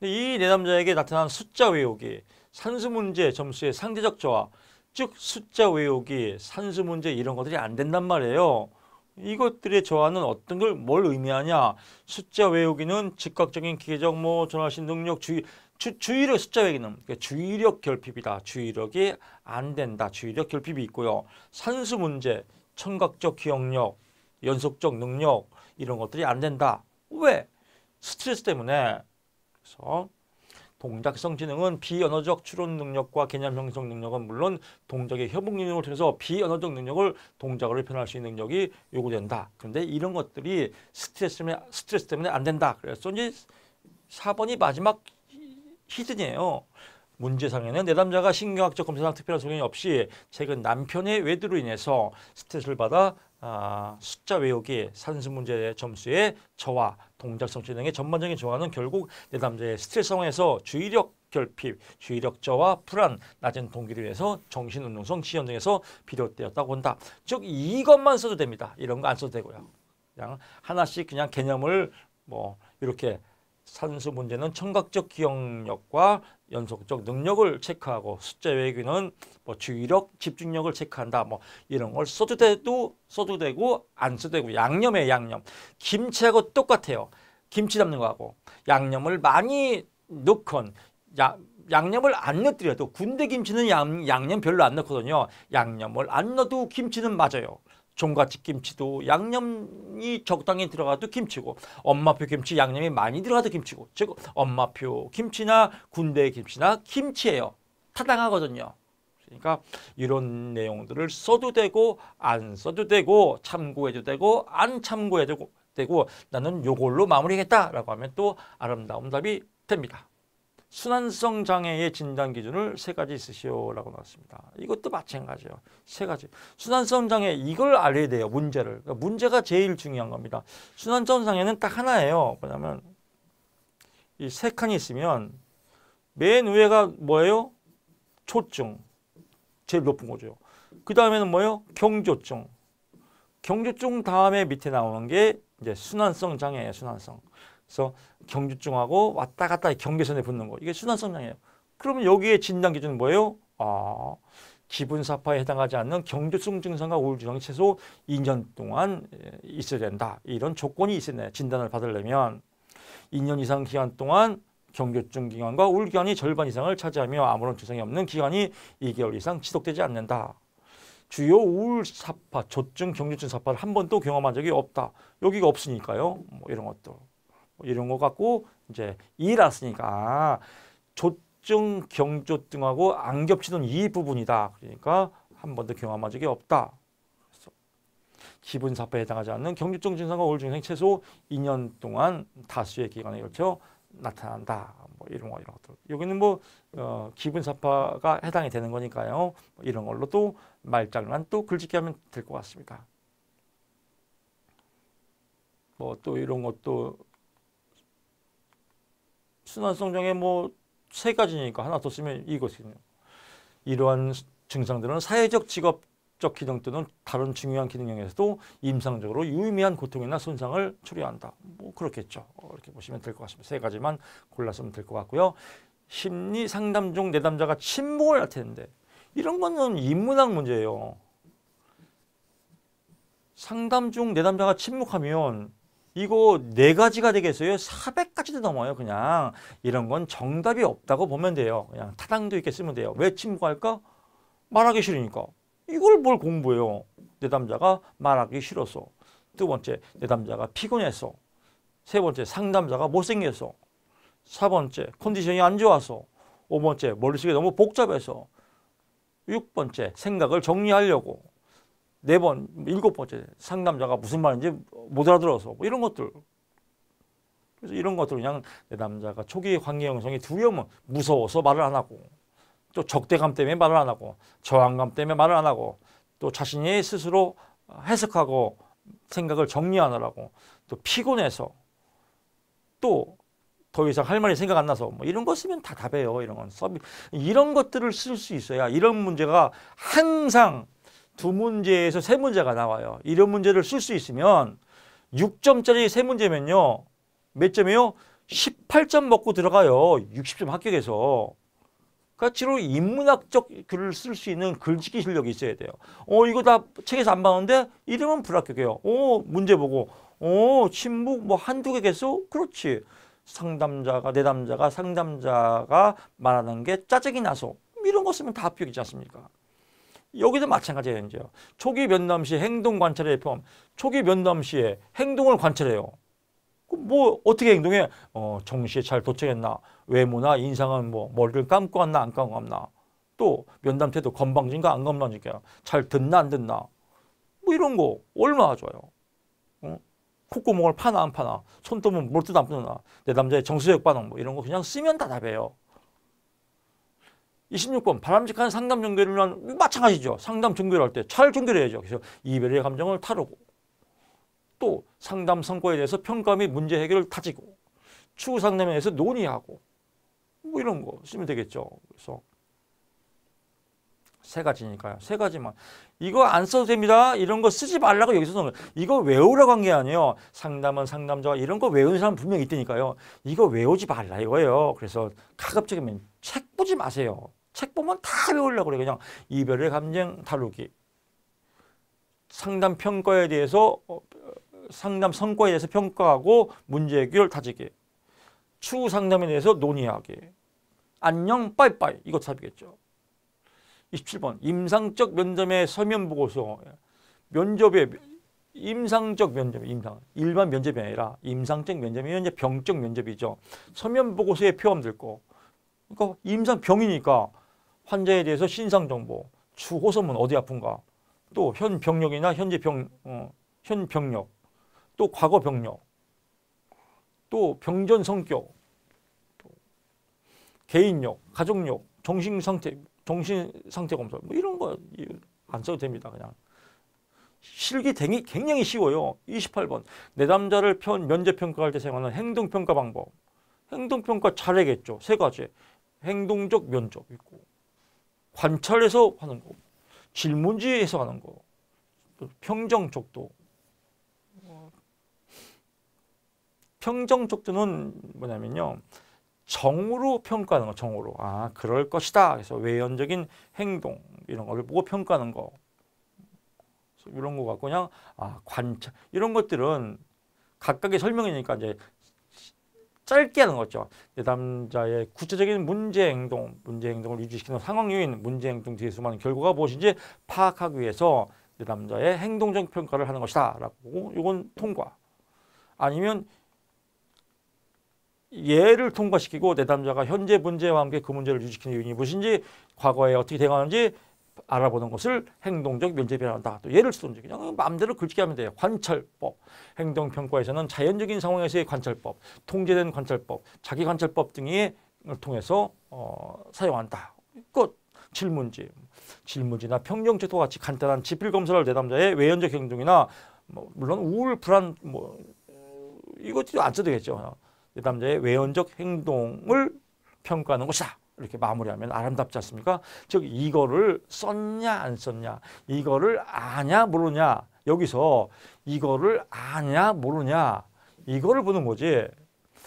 A: 근데 이내담자에게 나타난 숫자 외우기, 산수 문제 점수의 상대적 저하, 즉 숫자 외우기, 산수 문제 이런 것들이 안 된단 말이에요. 이것들의 저하는 어떤 걸 뭘 의미하냐? 숫자 외우기는 즉각적인 기계적 뭐 전화신 능력 주의 주, 주의력 숫자 외기는 주의력 결핍이다. 주의력이 안 된다. 주의력 결핍이 있고요. 산수 문제, 청각적 기억력, 연속적 능력 이런 것들이 안 된다. 왜? 스트레스 때문에. 그래서 동작성 지능은 비언어적 추론 능력과 개념 형성 능력은 물론 동작의 협응 능력을 통해서 비언어적 능력을 동작으로 표현할 수 있는 능력이 요구된다. 그런데 이런 것들이 스트레스 때문에, 스트레스 때문에 안 된다. 그래서 이제 4번이 마지막 히든이에요. 문제상에는 내담자가 신경학적 검사상 특별한 소견이 없이 최근 남편의 외도로 인해서 스트레스를 받아 아, 숫자 외우기, 산수 문제 점수의 저하, 동작성 등의 전반적인 저하는 결국 내담자의 스트레스 상황에서 주의력 결핍, 주의력 저하, 불안, 낮은 동기를 위해서 정신운동성 지연 등에서 비롯되었다고 한다. 즉 이것만 써도 됩니다. 이런 거 안 써도 되고요. 그냥 하나씩 그냥 개념을 뭐 이렇게 산수 문제는 청각적 기억력과 연속적 능력을 체크하고 숫자 외기는 뭐 주의력, 집중력을 체크한다. 뭐 이런 걸 써도 되도 써도 되고 안 써도 되고 양념에 양념. 김치하고 똑같아요. 김치 담는 거하고 양념을 많이 넣건 야, 양념을 안 넣더라도 군대 김치는 양, 양념 별로 안 넣거든요. 양념을 안 넣어도 김치는 맞아요. 종갓집 김치도 양념이 적당히 들어가도 김치고 엄마표 김치 양념이 많이 들어가도 김치고 즉 엄마표 김치나 군대 김치나 김치예요. 타당하거든요. 그러니까 이런 내용들을 써도 되고 안 써도 되고 참고해도 되고 안 참고해도 되고 나는 요걸로 마무리하겠다라고 하면 또 아름다운 답이 됩니다. 순환성 장애의 진단 기준을 세 가지 있으시오라고 나왔습니다. 이것도 마찬가지예요. 세 가지. 순환성 장애 이걸 알아야 돼요. 문제를. 그러니까 문제가 제일 중요한 겁니다. 순환성 장애는 딱 하나예요. 뭐냐면 이 세 칸이 있으면 맨 위에가 뭐예요? 초증. 제일 높은 거죠. 그 다음에는 뭐예요? 경조증. 경조증 다음에 밑에 나오는 게 이제 순환성 장애예요. 순환성. 그래서 경주증하고 왔다 갔다 경계선에 붙는 거 이게 순환성장이에요. 그러면 여기에 진단 기준은 뭐예요? 아, 기분사파에 해당하지 않는 경주성 증상과 우울증이 최소 2년 동안 예, 있어야 된다. 이런 조건이 있어야 진단을 받으려면 2년 이상 기간 동안 경교증 기간과 울 기간이 절반 이상을 차지하며 아무런 증상이 없는 기간이 2개월 이상 지속되지 않는다. 주요 우울 사파, 조증, 경주증 사파를 한 번도 경험한 적이 없다. 여기가 없으니까요. 뭐 이런 것도. 이런 것같고 이제 이났으니까 조증 경조등하고 안 겹치는 이 부분이다. 그러니까 한 번도 경험한 적이 없다. 그래서 기분 사파에 해당하지 않는 경조증 증상과 우울증상 최소 2년 동안 다수의 기간에 걸쳐 나타난다. 뭐 이런 거 이런 것들. 여기는 뭐 어, 기분 사파가 해당이 되는 거니까요. 뭐 이런 걸로 또 말장난 또 글짓기 하면 될 것 같습니다. 뭐 또 이런 것도 순환성장애 뭐 세 가지니까 하나 더 쓰면 이것이네요. 이러한 증상들은 사회적 직업적 기능 또는 다른 중요한 기능에서도 임상적으로 유의미한 고통이나 손상을 초래한다. 뭐 그렇겠죠. 어, 이렇게 보시면 될 것 같습니다. 세 가지만 골랐으면 될 것 같고요. 심리 상담 중 내담자가 침묵을 나타내는데 이런 거는 인문학 문제예요. 상담 중 내담자가 침묵하면 이거 네 가지가 되겠어요. 400가지도 넘어요. 그냥 이런 건 정답이 없다고 보면 돼요. 그냥 타당도 있게 쓰면 돼요. 왜 침묵할까? 말하기 싫으니까. 이걸 뭘 공부해요. 내담자가 말하기 싫어서. 두 번째, 내담자가 피곤해서. 세 번째, 상담자가 못생겨서. 사 번째, 컨디션이 안 좋아서. 오 번째, 머릿속이 너무 복잡해서. 육 번째, 생각을 정리하려고. 네 번, 일곱 번째 상담자가 무슨 말인지 못 알아들어서 뭐 이런 것들. 그래서 이런 것들 그냥 내 남자가 초기 관계 형성이 두려움은 무서워서 말을 안 하고 또 적대감 때문에 말을 안 하고 저항감 때문에 말을 안 하고 또 자신이 스스로 해석하고 생각을 정리하느라고 또 피곤해서 또 더 이상 할 말이 생각 안 나서 뭐 이런 거 쓰면 다답해요 이런 건 서비 이런 것들을 쓸 수 있어야 이런 문제가 항상 두 문제에서 세 문제가 나와요. 이런 문제를 쓸 수 있으면 6점짜리 세 문제면요. 몇 점이요? 18점 먹고 들어가요. 60점 합격해서. 까치로 그러니까 인문학적 글을 쓸 수 있는 글짓기 실력이 있어야 돼요. 어, 이거 다 책에서 안 봤는데 이름은 불합격해요. 어, 문제 보고. 어, 침묵 뭐 한두 개 개수? 그렇지. 상담자가 내담자가 상담자가 말하는 게 짜증이 나서 이런 거 쓰면 다 합격이지 않습니까? 여기도 마찬가지예요. 이제 초기 면담 시 행동 관찰의 포함. 초기 면담 시에 행동을 관찰해요. 뭐 어떻게 행동해? 어, 정시에 잘 도착했나? 외모나 인상은 뭐 머리를 감고 왔나 안 감고 왔나? 또 면담 태도 건방진가 안 건방진가? 잘 듣나 안 듣나? 뭐 이런 거 얼마나 좋아요. 어? 콧구멍을 파나 안 파나? 손톱은 물뜻 안 뿌나? 내 남자의 정수적 반응 뭐 이런 거 그냥 쓰면 다 답해요. 26번 바람직한 상담 종결를 위한 마찬가지죠. 상담 종결할때 잘종결해야죠 그래서 이별의 감정을 타르고 또 상담 성과에 대해서 평가 및 문제 해결을 타지고 추후 상담에 대해서 논의하고 뭐 이런 거 쓰면 되겠죠. 그래서 세 가지니까요. 세 가지만. 뭐. 이거 안 써도 됩니다. 이런 거 쓰지 말라고 여기서 써는 거예요. 이거 외우라고 한 게 아니에요. 상담원, 상담자와 이런 거 외우는 사람 분명히 있다니까요. 이거 외우지 말라 이거예요. 그래서 가급적이면 책 보지 마세요. 책 보면 다 외우려고 그래요. 그냥 이별의 감정 다루기. 상담 평가에 대해서 어, 상담 성과에 대해서 평가하고 문제 해결 다지기. 추후 상담에 대해서 논의하기. 안녕 빠이빠이 이거 답이겠죠. 27번 임상적 면접의 서면 보고서 면접의 임상적 면접, 임상. 일반 면접이 아니라 임상적 면접이면 이제 병적 면접이죠. 서면 보고서에 포함될 거. 그러니까 임상 병이니까 환자에 대해서 신상 정보, 추호 소문 어디 아픈가, 또 현 병력이나 현재 병, 어, 현 병력, 또 과거 병력, 또 병전 성격, 또 개인력, 가족력, 정신 상태, 정신 상태 검사 뭐 이런 거 안 써도 됩니다. 그냥 실기 댕이 굉장히 쉬워요. 28번 내담자를 편 면제 평가할 때 사용하는 행동 평가 방법. 행동 평가 잘하겠죠. 세 가지. 행동적 면접 있고 관찰해서 하는 거. 질문지에서 하는 거. 평정 적도. 평정 적도는 뭐냐면요. 정으로 평가하는 거, 정으로. 아, 그럴 것이다. 그래서 외연적인 행동 이런 걸 보고 평가하는 거. 이런 거 같고 그냥 아, 관찰 이런 것들은 각각의 설명이니까 이제 짧게 하는 거죠. 내담자의 구체적인 문제 행동, 문제 행동을 유지시키는 상황 요인, 문제 행동 뒤에 숨어있 결과가 무엇인지 파악하기 위해서 내담자의 행동적 평가를 하는 것이다. 라고 이건 통과. 아니면 예를 통과시키고 내담자가 현재 문제와 함께 그 문제를 유지시키는 요인이 무엇인지 과거에 어떻게 대응하는지 알아보는 것을 행동적 면제비한다. 또 예를 쓰든지 그냥 마음대로 글치게 하면 돼요. 관찰법, 행동평가에서는 자연적인 상황에서의 관찰법, 통제된 관찰법, 자기 관찰법 등을 통해서 어, 사용한다. 끝. 질문지, 질문지나 평정체도 같이 간단한 지필 검사를 내담자의 외연적 행동이나 뭐 물론 우울, 불안 뭐 이것도 안 써도 되겠죠. 내담자의 외연적 행동을 평가하는 것이다. 이렇게 마무리하면 아름답지 않습니까? 즉 이거를 썼냐 안 썼냐 이거를 아냐 모르냐 여기서 이거를 아냐 모르냐 이거를 보는 거지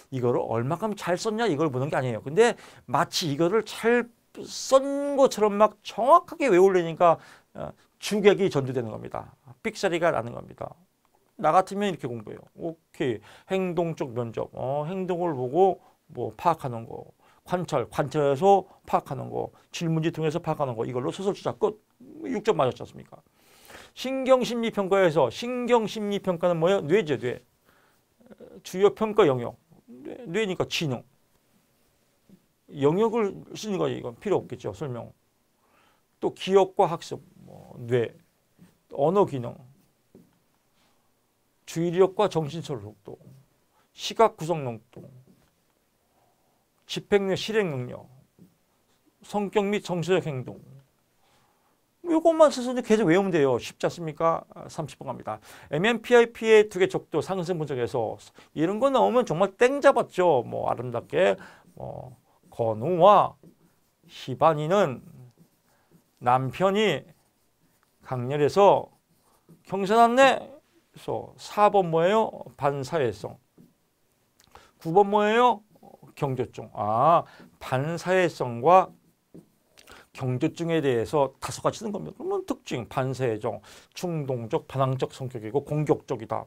A: 이거를 얼마큼 잘 썼냐 이걸 보는 게 아니에요. 근데 마치 이거를 잘 쓴 것처럼 막 정확하게 외우려니까 어, 주객이 전도되는 겁니다. 삑사리가 나는 겁니다. 나 같으면 이렇게 공부해요. 오케이. 행동적 면접. 어, 행동을 보고 뭐 파악하는 거. 관찰, 관찰에서 파악하는 거. 질문지 통해서 파악하는 거. 이걸로 소설 주자 끝. 6점 맞았지 않습니까? 신경심리평가에서 신경심리평가는 뭐예요? 뇌제, 뇌. 주요 평가 영역. 뇌, 니까 지능. 영역을 쓰는 거예요. 이건 필요 없겠죠. 설명. 또 기억과 학습, 뭐, 뇌, 언어 기능. 주의력과 정신철 속도, 시각 구성 능동, 집행력, 실행 능력, 성격 및 정서적 행동. 이것만 뭐 스스 계속 외우면 돼요. 쉽지 않습니까? 30번 아, 갑니다. MMPIP의 두 개 적도 상승 분석에서 이런 거 나오면 정말 땡 잡았죠. 뭐 아름답게 뭐 건우와 희반이는 남편이 강렬해서 경선한네 소. 4번 뭐예요? 반사회성. 9번 뭐예요? 경조증. 아, 반사회성과 경조증에 대해서 다섯 가지 쓰는 겁니다. 그러면 특징, 반사회적, 충동적, 반항적 성격이고 공격적이다.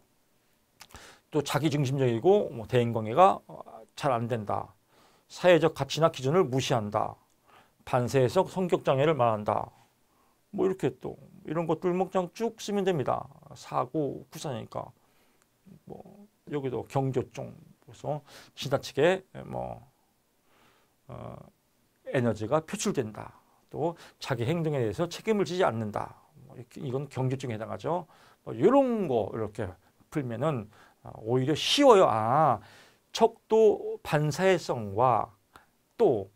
A: 또 자기중심적이고 뭐 대인관계가 잘 안 된다. 사회적 가치나 기준을 무시한다. 반사회적 성격장애를 말한다. 뭐 이렇게 또 이런 거 뚫목장 쭉 쓰면 됩니다. 사고 구사니까 뭐 여기도 경조 쪽 그래서 지나치게 뭐 어, 에너지가 표출된다. 또 자기 행동에 대해서 책임을 지지 않는다. 뭐 이건 경제증에 해당하죠. 뭐 이런 거 이렇게 풀면은 아, 오히려 쉬워요. 아, 척도 반사회성과 또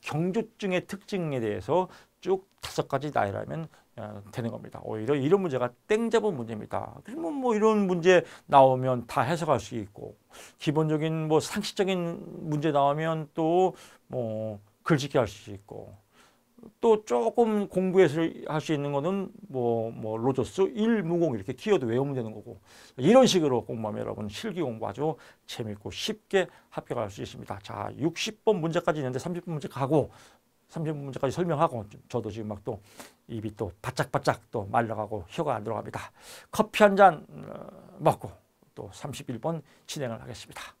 A: 경조증의 특징에 대해서 쭉 다섯 가지 나이라면 어, 되는 겁니다. 오히려 이런 문제가 땡 잡은 문제입니다. 그러면 뭐 이런 문제 나오면 다 해석할 수 있고 기본적인 뭐 상식적인 문제 나오면 또 뭐 글짓기 할 수 있고 또 조금 공부해서 할 수 있는 거는 뭐, 뭐, 로저스 1무공 이렇게 키워드 외우면 되는 거고 이런 식으로 공부하면 여러분 실기 공부 아주 재밌고 쉽게 합격할 수 있습니다. 자, 60번 문제까지 있는데 30번 문제 가고 30문제까지 설명하고 저도 지금 막 또 입이 또 바짝바짝 또 말라가고 혀가 안 들어갑니다. 커피 한잔 어, 먹고 또 31번 진행을 하겠습니다.